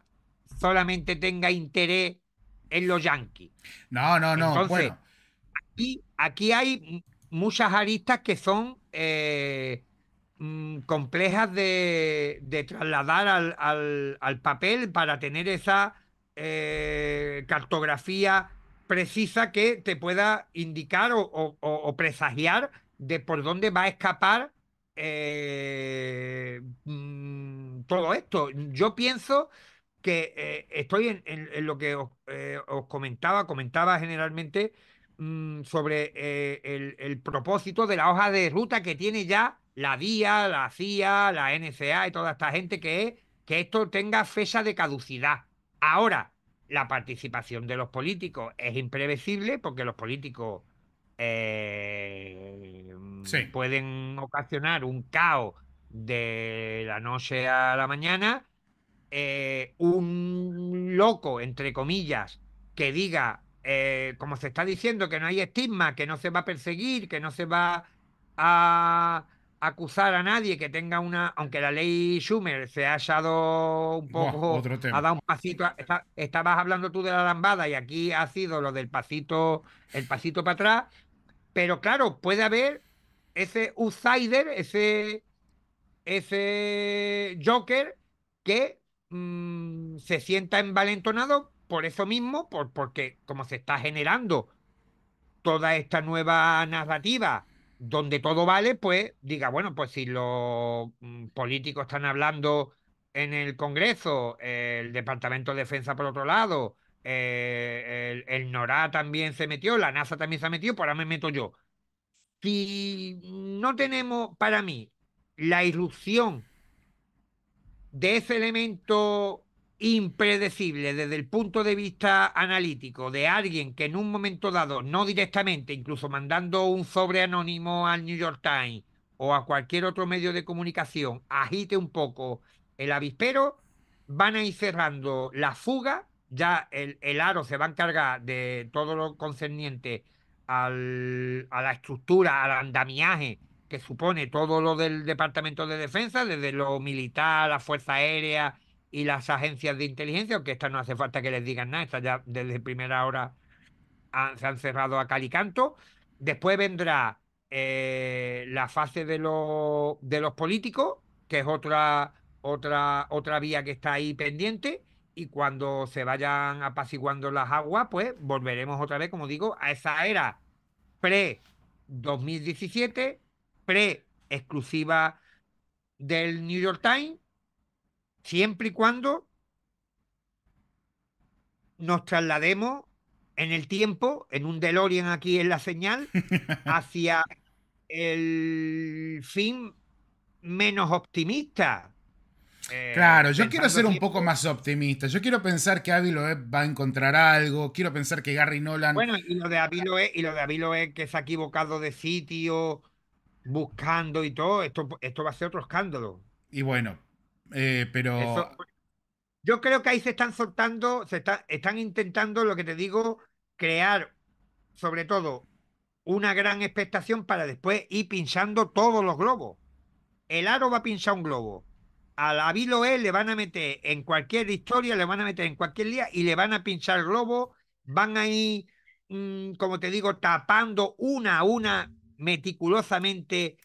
solamente tenga interés en los yanquis. No, no, no. aquí, hay muchas aristas que son eh, mm, complejas de, trasladar al, papel para tener esa eh, cartografía precisa que te pueda indicar o, presagiar de por dónde va a escapar eh, mm, todo esto. Yo pienso que eh, estoy en, lo que os, eh, comentaba, comentaba generalmente mm, sobre el, el, propósito de la hoja de ruta que tiene ya la DIA, la CIA, la NCA y toda esta gente, que es que esto tenga fecha de caducidad. Ahora, la participación de los políticos es imprevisible porque los políticos eh, pueden ocasionar un caos de la noche a la mañana, eh, un loco, entre comillas, que diga, eh, como se está diciendo, que no hay estigma, que no se va a perseguir, que no se va a, acusar a nadie que tenga una, aunque la ley Schumer se ha echado un poco, ha dado un pasito, estabas hablando tú de la lambada y aquí ha sido lo del pasito, el pasito para atrás, pero claro, puede haber ese outsider, ese, ese Joker que mm, se sienta envalentonado por eso mismo, por, porque como se está generando toda esta nueva narrativa, donde todo vale, pues diga, bueno, pues si los mm, políticos están hablando en el Congreso, el Departamento de Defensa por otro lado, eh, el, NORA también se metió, la NASA también se ha metido, por pues ahora me meto yo. Si no tenemos, para mí, la irrupción de ese elemento impredecible desde el punto de vista analítico de alguien que en un momento dado, no directamente, incluso mandando un sobre anónimo al New York Times o a cualquier otro medio de comunicación, agite un poco el avispero, van a ir cerrando la fuga, ya el, aro se va a encargar de todo lo concerniente al, a la estructura, al andamiaje que supone todo lo del Departamento de Defensa, desde lo militar, la Fuerza Aérea, y las agencias de inteligencia, aunque estas no hace falta que les digan nada, estas ya desde primera hora se han cerrado a calicanto. Después vendrá eh, la fase de, los, de los políticos, que es otra, otra, otra vía que está ahí pendiente. Y cuando se vayan apaciguando las aguas, pues volveremos otra vez, como digo, a esa era pre-2017, pre-exclusiva del New York Times, siempre y cuando nos traslademos en el tiempo, en un DeLorean aquí en la señal, hacia el fin menos optimista. Eh, claro, yo quiero ser un poco más optimista. Yo quiero pensar que Ávila va a encontrar algo. Quiero pensar que Gary Nolan. Bueno, y lo de Ávila y lo de que se ha equivocado de sitio, buscando y todo, esto, esto va a ser otro escándalo. Y bueno, eh, pero. yo creo que ahí se están soltando, se están intentando, lo que te digo, crear, sobre todo, una gran expectación para después ir pinchando todos los globos. El aro va a pinchar un globo. A la Biloé e le van a meter en cualquier historia, le van a meter en cualquier día y le van a pinchar globos Van a ir, mm, como te digo, tapando una a una meticulosamente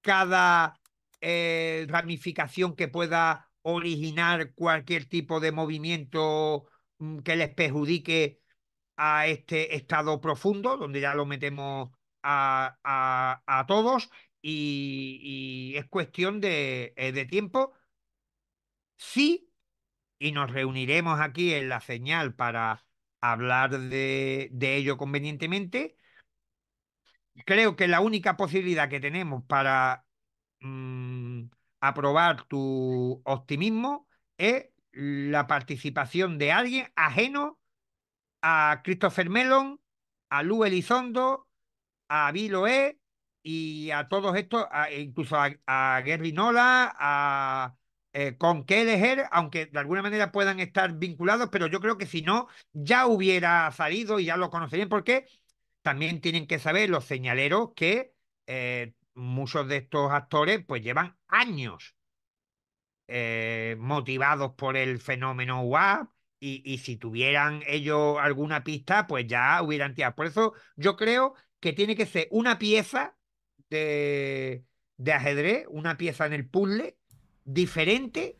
cada eh, ramificación que pueda originar cualquier tipo de movimiento mm, que les perjudique a este estado profundo, donde ya lo metemos a, todos, y, es cuestión eh, de, tiempo. Sí, y nos reuniremos aquí en la señal para hablar de, de ello convenientemente. Creo que la única posibilidad que tenemos para Mm, aprobar tu optimismo es la participación de alguien ajeno a Christopher Melon, a Lou Elizondo, a Viloé y a todos estos, e incluso a, a Nola, a eh, con aunque de alguna manera puedan estar vinculados, pero yo creo que si no, ya hubiera salido y ya lo conocerían, porque también tienen que saber los señaleros que eh, muchos de estos actores pues llevan años eh, motivados por el fenómeno WAP y, si tuvieran ellos alguna pista pues ya hubieran tirado. Por eso yo creo que tiene que ser una pieza de, ajedrez, una pieza en el puzzle diferente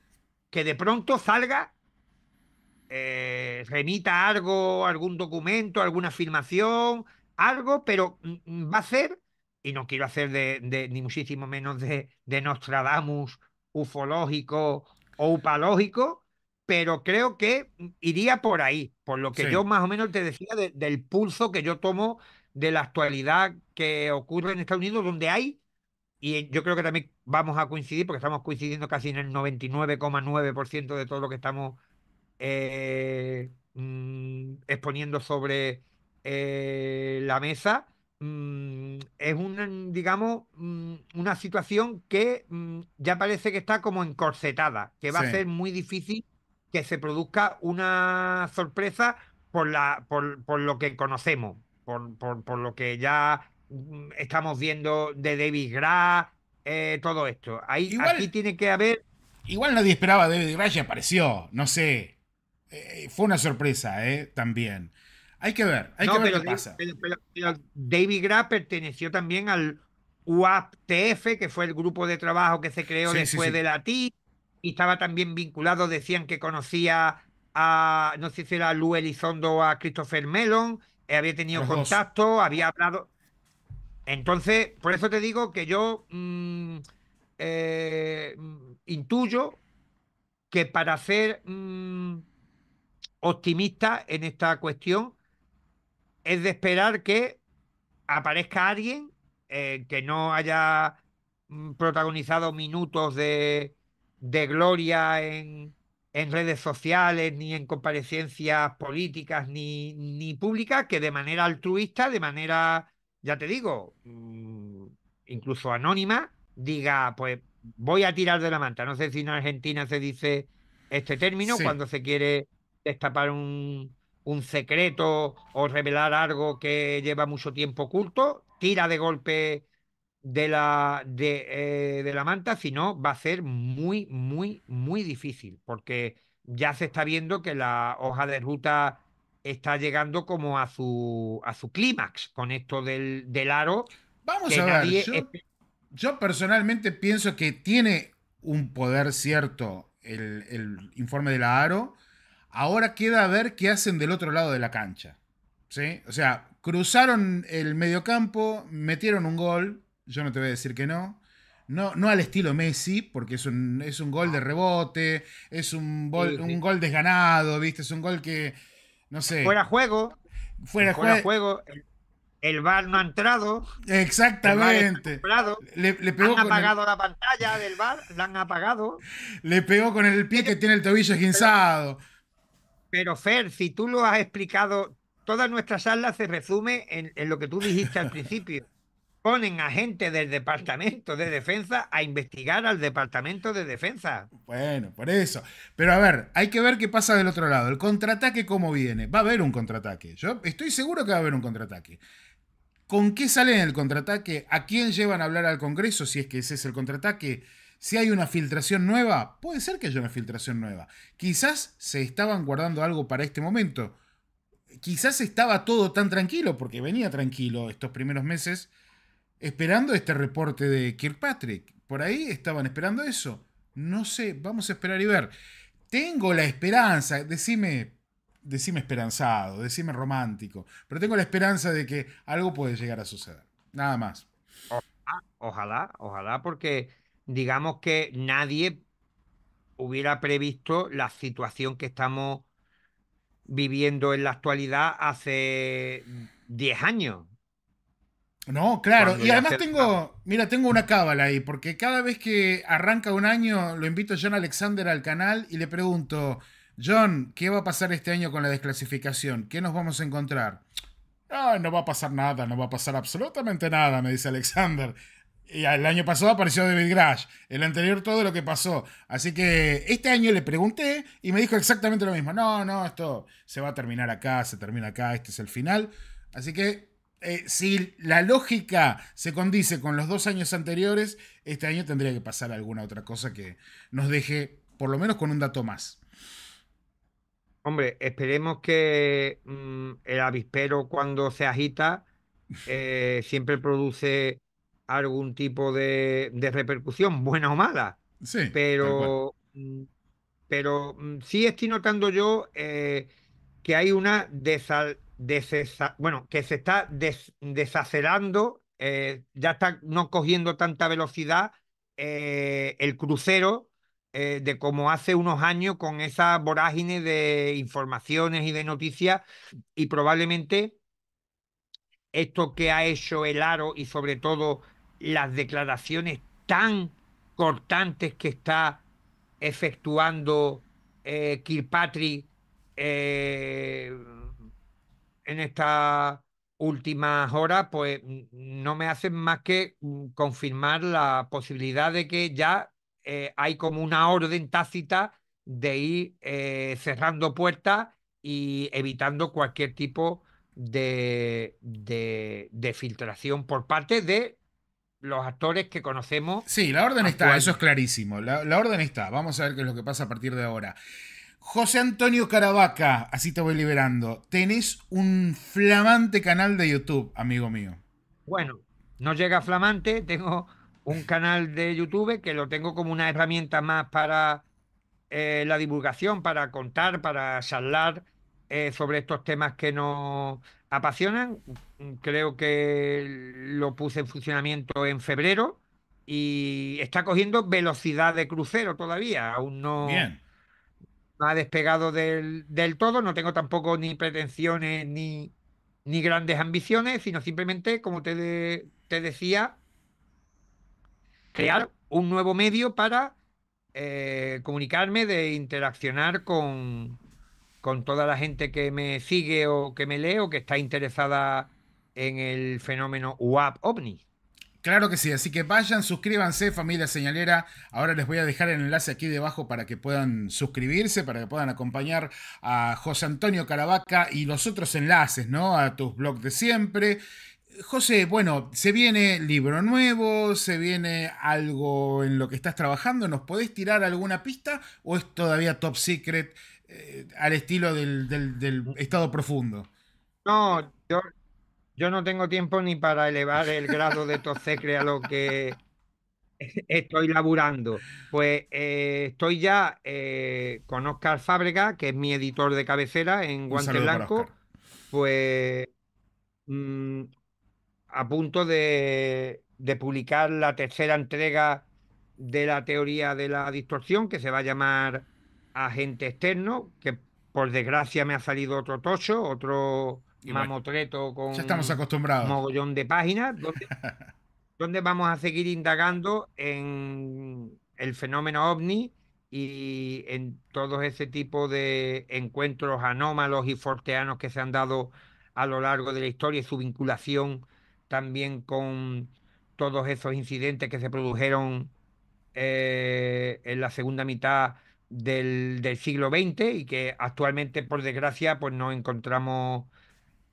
que de pronto salga eh, remita algo, algún documento, alguna afirmación, algo, pero mm, mm, va a ser y no quiero hacer de, ni muchísimo menos de, Nostradamus ufológico o upalógico, pero creo que iría por ahí, por lo que yo más o menos te decía del pulso que yo tomo de la actualidad que ocurre en Estados Unidos, donde hay, y yo creo que también vamos a coincidir, porque estamos coincidiendo casi en el 99,9% de todo lo que estamos eh, mm, exponiendo sobre eh, la mesa, Mm, es una, digamos, mm, una situación que mm, ya parece que está como encorsetada, que va a ser muy difícil que se produzca una sorpresa por, la, por, por lo que conocemos, por, lo que ya estamos viendo de David Gra, eh, todo esto. Ahí, igual, aquí tiene que haber... Igual nadie esperaba David Gray y apareció, no sé. Eh, fue una sorpresa, ¿eh? También. Hay que ver, hay que ver David Graff perteneció también al UAPTF, que fue el grupo de trabajo que se creó después de la TI, y estaba también vinculado, decían que conocía a, no sé si era Lu Elizondo o a Christopher Melon. Eh, había tenido contacto, había hablado. Entonces, por eso te digo que yo mm, eh, intuyo que para ser mm, optimista en esta cuestión, es de esperar que aparezca alguien eh, que no haya mm, protagonizado minutos de, gloria en, redes sociales, ni en comparecencias políticas, ni, ni públicas, que de manera altruista, de manera, ya te digo, mm, incluso anónima, diga, pues voy a tirar de la manta. No sé si en Argentina se dice este término cuando se quiere destapar un, un secreto o revelar algo que lleva mucho tiempo oculto, tira de golpe de la, eh, de, la manta, si no, va a ser muy, muy, muy difícil, porque ya se está viendo que la hoja de ruta está llegando como a su, a su clímax con esto del, del aro. Vamos a ver, yo, personalmente pienso que tiene un poder cierto el, el informe del aro Ahora queda ver qué hacen del otro lado de la cancha. ¿Sí? O sea, cruzaron el mediocampo, metieron un gol. Yo no te voy a decir que no. No, no al estilo Messi, porque es un, es un gol de rebote, es un, un gol desganado, ¿viste? Es un gol que. No sé. Fuera juego. Fuera, juego. El bar no ha entrado. Exactamente. Le, pegó han apagado la pantalla del bar, la han apagado. Le pegó con el pie que tiene el tobillo esguinzado. Pero Fer, si tú lo has explicado, toda nuestra sala se resume en, lo que tú dijiste al principio. Ponen a gente del Departamento de Defensa a investigar al Departamento de Defensa. Bueno, por eso. Pero a ver, hay que ver qué pasa del otro lado. El contraataque, ¿cómo viene? Va a haber un contraataque. Yo estoy seguro que va a haber un contraataque. ¿Con qué en el contraataque? ¿A quién llevan a hablar al Congreso si es que ese es el contraataque? Si hay una filtración nueva, puede ser que haya una filtración nueva. Quizás se estaban guardando algo para este momento. Quizás estaba todo tan tranquilo, porque venía tranquilo estos primeros meses, esperando este reporte de Kirkpatrick. Por ahí estaban esperando eso. No sé, vamos a esperar y ver. Tengo la esperanza, decime, decime esperanzado, decime romántico, pero tengo la esperanza de que algo puede llegar a suceder. Nada más. ojalá, ojalá porque digamos que nadie hubiera previsto la situación que estamos viviendo en la actualidad hace 10 años. No, claro. y además tengo, mira, tengo una cábala ahí, porque cada vez que arranca un año, lo invito a John Alexander al canal y le pregunto, John, ¿qué va a pasar este año con la desclasificación? ¿Qué nos vamos a encontrar? Ah, no va a pasar nada, no va a pasar absolutamente nada, me dice Alexander. Y el año pasado apareció David Grash, el anterior todo lo que pasó. Así que este año le pregunté y me dijo exactamente lo mismo. No, no, esto se va a terminar acá, se termina acá, este es el final. Así que eh, si la lógica se condice con los dos años anteriores, este año tendría que pasar alguna otra cosa que nos deje por lo menos con un dato más. Hombre, esperemos que mm, el avispero cuando se agita eh, siempre produce algún tipo de, de repercusión, buena o mala. Sí. Pero, mm, pero mm, sí estoy notando yo eh, que hay una desal, bueno, que se está desacelerando, eh, ya está no cogiendo tanta velocidad eh, el crucero de como hace unos años con esas vorágine de informaciones y de noticias y probablemente esto que ha hecho el aro y sobre todo las declaraciones tan cortantes que está efectuando eh, eh en estas últimas horas, pues mm, no me hacen más que mm, confirmar la posibilidad de que ya eh, hay como una orden tácita de ir eh, cerrando puertas y evitando cualquier tipo de filtración por parte de los actores que conocemos. Sí, la orden está, eso es clarísimo. La, orden está. Vamos a ver qué es lo que pasa a partir de ahora. José Antonio Caravaca, así te voy liberando. Tenés un flamante canal de YouTube, amigo mío. Bueno, no llega flamante, tengo un canal de YouTube que lo tengo como una herramienta más para eh, la divulgación, para contar, para charlar eh, sobre estos temas que nos apasionan, Mm, creo que lo puse en funcionamiento en febrero y está cogiendo velocidad de crucero todavía, aún no, ha despegado del, todo, no tengo tampoco ni pretensiones ni, grandes ambiciones, sino simplemente, como te, te decía, crear un nuevo medio para eh, comunicarme, de interaccionar con, con toda la gente que me sigue o que me lee o que está interesada en el fenómeno UAP OVNI. Claro que sí, así que vayan, suscríbanse, familia señalera. Ahora les voy a dejar el enlace aquí debajo para que puedan suscribirse, para que puedan acompañar a José Antonio Caravaca y los otros enlaces, ¿no? A tus blogs de siempre. José, bueno, se viene libro nuevo, se viene algo en lo que estás trabajando. ¿Nos podés tirar alguna pista o es todavía top secret eh, al estilo del, del estado profundo? No, yo yo no tengo tiempo ni para elevar el grado de tosecre a lo que estoy laburando. Pues eh, estoy ya eh, con Oscar Fábrega, que es mi editor de cabecera en Guante Blanco. Pues mm, a punto de, de publicar la tercera entrega de la teoría de la distorsión, que se va a llamar Agente Externo, que por desgracia me ha salido otro tocho, otro mamotreto con ya estamos acostumbrados. mogollón de páginas, donde, vamos a seguir indagando en el fenómeno ovni y en todo ese tipo de encuentros anómalos y forteanos que se han dado a lo largo de la historia y su vinculación también con todos esos incidentes que se produjeron eh, en la segunda mitad del, del siglo XX y que actualmente, por desgracia, pues no encontramos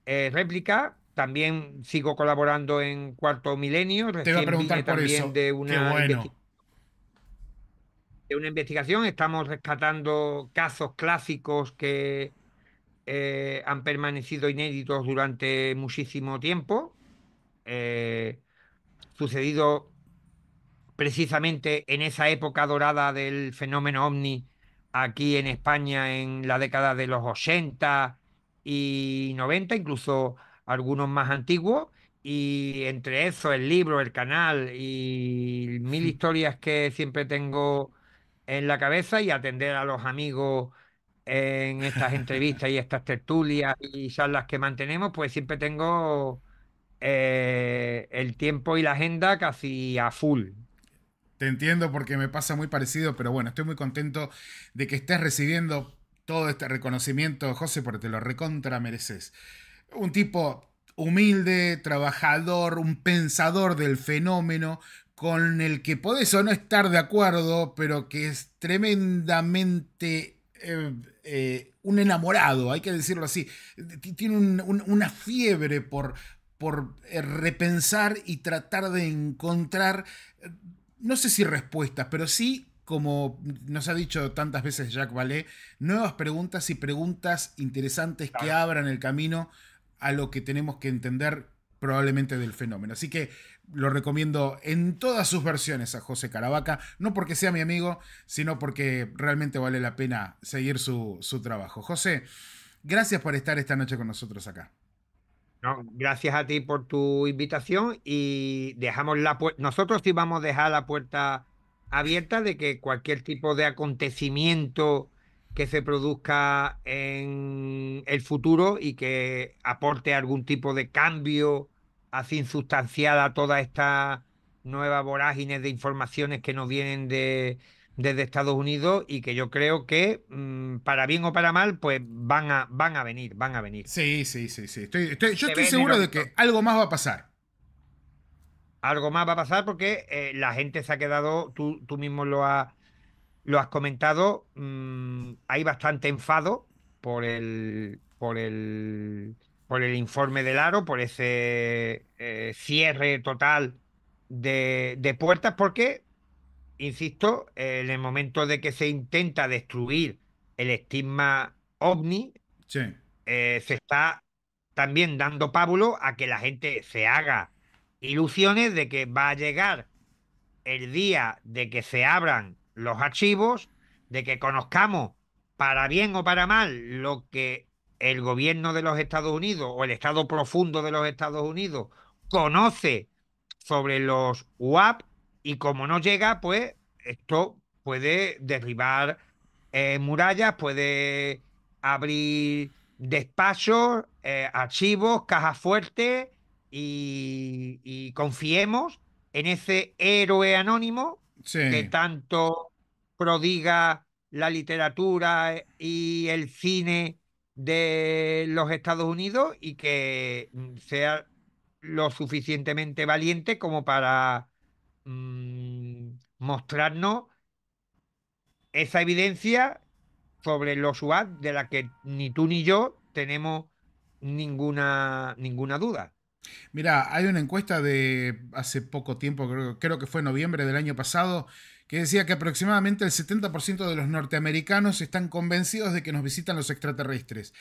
eh, réplica. También sigo colaborando en Cuarto Milenio. Recién Te De una, de una investigación. Estamos rescatando casos clásicos que eh, han permanecido inéditos durante muchísimo tiempo. Eh, sucedido precisamente en esa época dorada del fenómeno ovni aquí en España en la década de los 80 y 90, incluso algunos más antiguos. Y entre eso, el libro, el canal y mil historias que siempre tengo en la cabeza y atender a los amigos en estas entrevistas y estas tertulias y charlas que mantenemos, pues siempre tengo eh, el tiempo y la agenda casi a full. Te entiendo porque me pasa muy parecido, pero bueno, estoy muy contento de que estés recibiendo todo este reconocimiento, José, porque te lo recontra mereces. Un tipo humilde, trabajador, un pensador del fenómeno, con el que podés o no estar de acuerdo, pero que es tremendamente eh, eh, un enamorado, hay que decirlo así. Tiene una fiebre por, por eh, repensar y tratar de encontrar, no sé si respuestas, pero sí como nos ha dicho tantas veces Jacques Vallée, nuevas preguntas y preguntas interesantes que abran el camino a lo que tenemos que entender probablemente del fenómeno. Así que lo recomiendo en todas sus versiones a José Caravaca, no porque sea mi amigo, sino porque realmente vale la pena seguir su, trabajo. José, gracias por estar esta noche con nosotros acá. gracias a ti por tu invitación y dejamos la puerta. Nosotros sí vamos a dejar la puerta abierta de que cualquier tipo de acontecimiento que se produzca en el futuro y que aporte algún tipo de cambio así insustanciada toda esta nueva vorágine de informaciones que nos vienen de, desde Estados Unidos y que yo creo que mm, para bien o para mal pues van a van a venir van a venir sí sí sí sí estoy, yo estoy seguro de que algo más va a pasar algo más va a pasar porque eh, la gente se ha quedado, tú, mismo lo, lo has comentado, mm, hay bastante enfado por el, por el, por el informe del aro, por ese eh, cierre total de, puertas, porque, insisto, en el momento de que se intenta destruir el estigma ovni, eh, se está también dando pábulo a que la gente se haga ilusiones de que va a llegar el día de que se abran los archivos, de que conozcamos para bien o para mal lo que el gobierno de los Estados Unidos o el Estado profundo de los Estados Unidos conoce sobre los UAP y como no llega, pues esto puede derribar eh, murallas, puede abrir despachos, eh, archivos, cajas fuertes y, confiemos en ese héroe anónimo que tanto prodiga la literatura eh, y el cine de los Estados Unidos y que mm, sea lo suficientemente valiente como para mm, mostrarnos esa evidencia sobre los UAD de la que ni tú ni yo tenemos ninguna, ninguna duda. Mira, hay una encuesta de hace poco tiempo, creo, que fue noviembre del año pasado, que decía que aproximadamente el 70% de los norteamericanos están convencidos de que nos visitan los extraterrestres.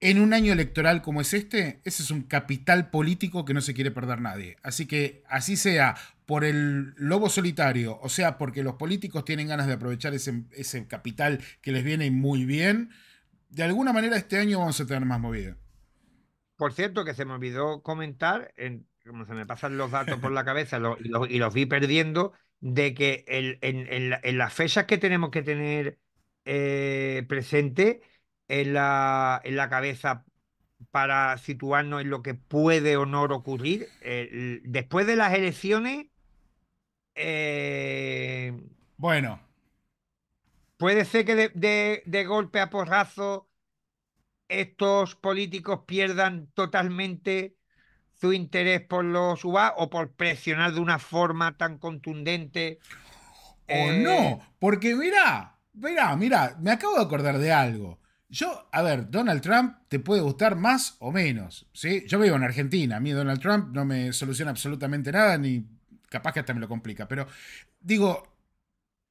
En un año electoral como es este, ese es un capital político que no se quiere perder nadie. Así que así sea por el lobo solitario, o sea, porque los políticos tienen ganas de aprovechar ese, ese capital que les viene muy bien, de alguna manera este año vamos a tener más movida. Por cierto, que se me olvidó comentar, como se me pasan los datos por la cabeza y, los, vi perdiendo, de que en, las fechas que tenemos que tener eh, presente en la, cabeza para situarnos en lo que puede o no ocurrir, después de las elecciones... Eh, bueno. Puede ser que de golpe a porrazo estos políticos pierdan totalmente su interés por los UBA o por presionar de una forma tan contundente. O eh, no, porque mira, mira, mira, me acabo de acordar de algo. Yo, a ver, Donald Trump te puede gustar más o menos, ¿sí? Yo vivo en Argentina, a mí Donald Trump no me soluciona absolutamente nada, ni capaz que hasta me lo complica, pero digo,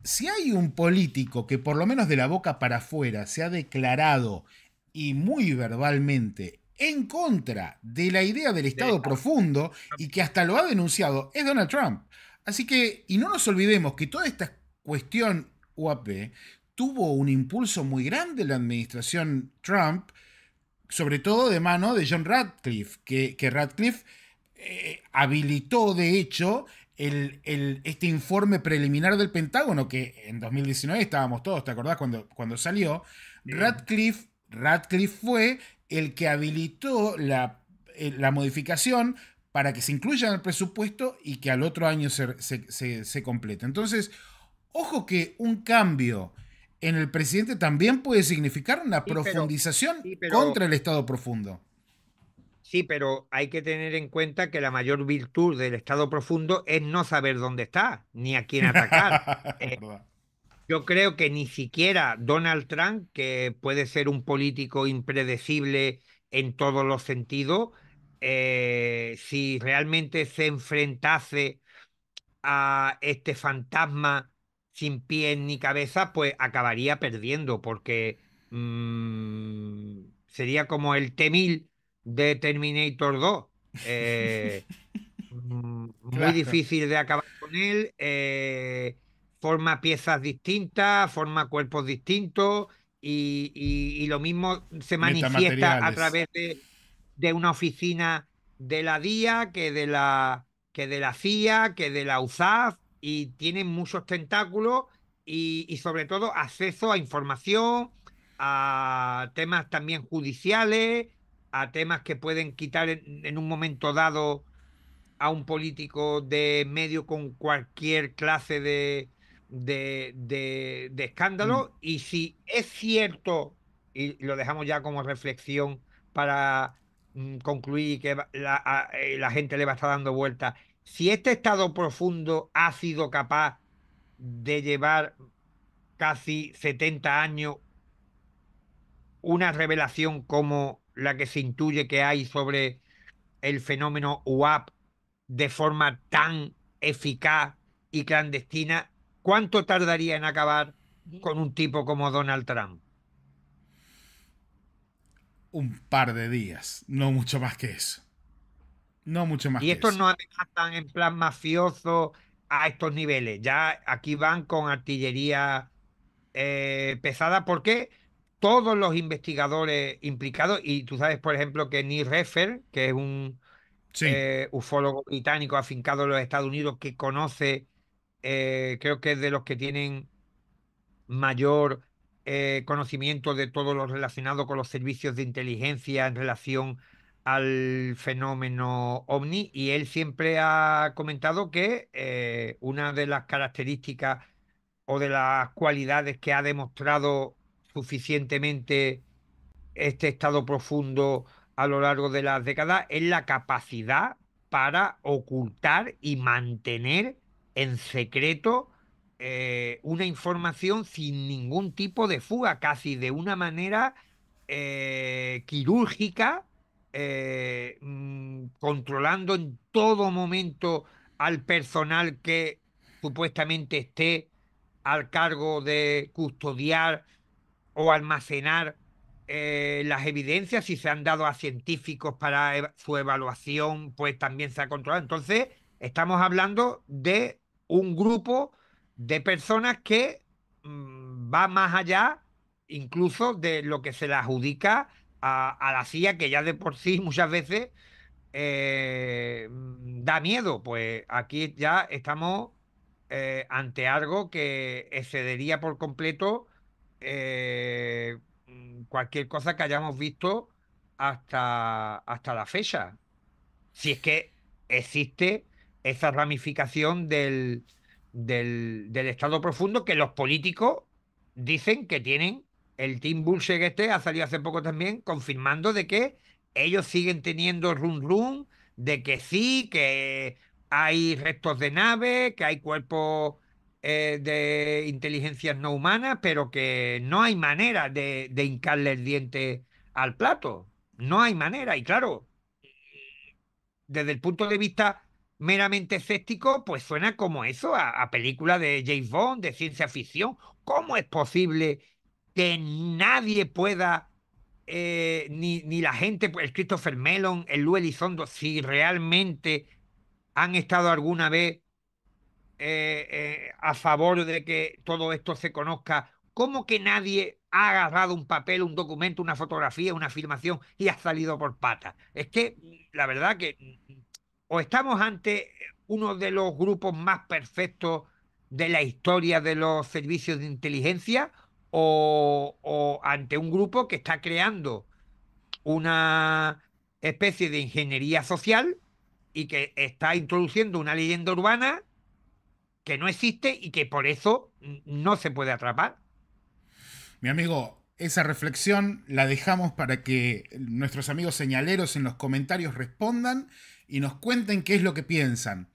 si hay un político que por lo menos de la boca para afuera se ha declarado y muy verbalmente en contra de la idea del Estado profundo y que hasta lo ha denunciado es Donald Trump. Así que, y no nos olvidemos que toda esta cuestión UAP tuvo un impulso muy grande en la administración Trump, sobre todo de mano de John Radcliffe, que, que Radcliffe eh, habilitó de hecho el, este informe preliminar del Pentágono, que en 2019 estábamos todos, ¿te acordás cuando, cuando salió? Radcliffe Radcliffe fue el que habilitó eh, la, modificación para que se incluya en el presupuesto y que al otro año se, complete. Entonces, ojo que un cambio en el presidente también puede significar una profundización contra el Estado profundo. Sí, pero hay que tener en cuenta que la mayor virtud del Estado profundo es no saber dónde está, ni a quién atacar. Eh, yo creo que ni siquiera Donald Trump, que puede ser un político impredecible en todos los sentidos, eh, si realmente se enfrentase a este fantasma sin pies ni cabeza, pues acabaría perdiendo, porque mm, sería como el t de Terminator 2. Eh, mm, muy difícil de acabar con él. Eh, forma piezas distintas, forma cuerpos distintos y, lo mismo se manifiesta a través de, una oficina de la DIA que de la, que de la CIA, que de la USAF y tienen muchos tentáculos y, y sobre todo acceso a información, a temas también judiciales, a temas que pueden quitar en un momento dado a un político de medio con cualquier clase de, de, mm. escándalo y si es cierto, y lo dejamos ya como reflexión para mm, concluir que la, eh, la gente le va a estar dando vueltas, si este estado profundo ha sido capaz de llevar casi 70 años una revelación como la que se intuye que hay sobre el fenómeno UAP de forma tan eficaz y clandestina, ¿Cuánto tardaría en acabar con un tipo como Donald Trump? Un par de días, no mucho más que eso. No mucho más. Y estos no están en plan mafioso a estos niveles. Ya aquí van con artillería eh, pesada porque todos los investigadores implicados, y tú sabes, por ejemplo, que Neil Reffer, que es un eh, ufólogo británico afincado en los Estados Unidos que conoce eh, creo que es de los que tienen mayor eh, conocimiento de todo lo relacionado con los servicios de inteligencia en relación al fenómeno ovni y él siempre ha comentado que eh, una de las características o de las cualidades que ha demostrado suficientemente este estado profundo a lo largo de las décadas es la capacidad para ocultar y mantener en secreto eh, una información sin ningún tipo de fuga, casi de una manera eh, quirúrgica, eh, mm, controlando en todo momento al personal que supuestamente esté al cargo de custodiar o almacenar las evidencias, si se han dado a científicos para su evaluación, pues también se ha controlado. Entonces, estamos hablando de un grupo de personas que mm, va más allá incluso de lo que se le adjudica a, la CIA, que ya de por sí muchas veces eh, mm, da miedo. Pues aquí ya estamos eh, ante algo que excedería por completo eh, mm, cualquier cosa que hayamos visto hasta, hasta la fecha. Si es que existe esa ramificación del, del, Estado profundo que los políticos dicen que tienen. El Team Bullshit este ha salido hace poco también confirmando de que ellos siguen teniendo run run, de que sí, que hay restos de nave, que hay cuerpos eh, de inteligencias no humanas, pero que no hay manera de, de hincarle el diente al plato. No hay manera. Y claro, desde el punto de vista meramente escéptico, pues suena como eso, a, película de James Bond, de ciencia ficción. ¿Cómo es posible que nadie pueda, eh, ni, ni, la gente, pues, el Christopher Melon, el Lou Elizondo, si realmente han estado alguna vez eh, eh, a favor de que todo esto se conozca, ¿cómo que nadie ha agarrado un papel, un documento, una fotografía, una afirmación y ha salido por patas? Es que la verdad que o estamos ante uno de los grupos más perfectos de la historia de los servicios de inteligencia o, ante un grupo que está creando una especie de ingeniería social y que está introduciendo una leyenda urbana que no existe y que por eso no se puede atrapar. Mi amigo, esa reflexión la dejamos para que nuestros amigos señaleros en los comentarios respondan y nos cuenten qué es lo que piensan.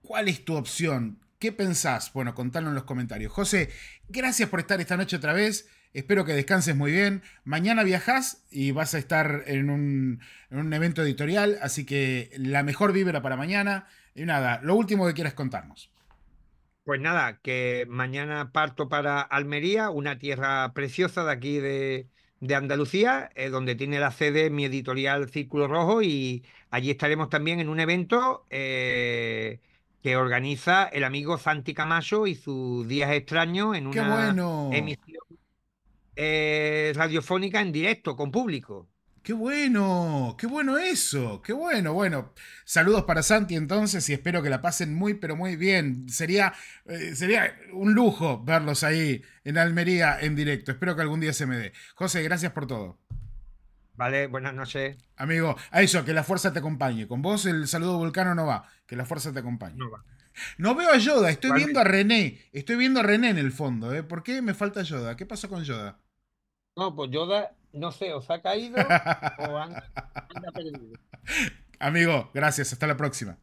¿Cuál es tu opción? ¿Qué pensás? Bueno, contalo en los comentarios. José, gracias por estar esta noche otra vez. Espero que descanses muy bien. Mañana viajas y vas a estar en un, en un evento editorial, así que la mejor vibra para mañana. Y nada, lo último que quieras contarnos. Pues nada, que mañana parto para Almería, una tierra preciosa de aquí de, de Andalucía, eh, donde tiene la sede mi editorial Círculo Rojo y allí estaremos también en un evento eh, que organiza el amigo Santi Camacho y sus días extraños en una emisión eh, radiofónica en directo con público. Qué bueno, qué bueno eso, qué bueno. Bueno, saludos para Santi entonces y espero que la pasen muy, pero muy bien. Sería, eh, sería un lujo verlos ahí en Almería en directo. Espero que algún día se me dé. José, gracias por todo. Vale, buenas noches. Amigo, a eso, que la fuerza te acompañe. Con vos el saludo vulcano no va, que la fuerza te acompañe. No veo a Yoda, estoy viendo a René. Estoy viendo a René en el fondo. ¿eh? ¿Por qué me falta Yoda? ¿Qué pasó con Yoda? No, pues Yoda no sé, os ha caído o anda, perdido. Amigo, gracias. Hasta la próxima.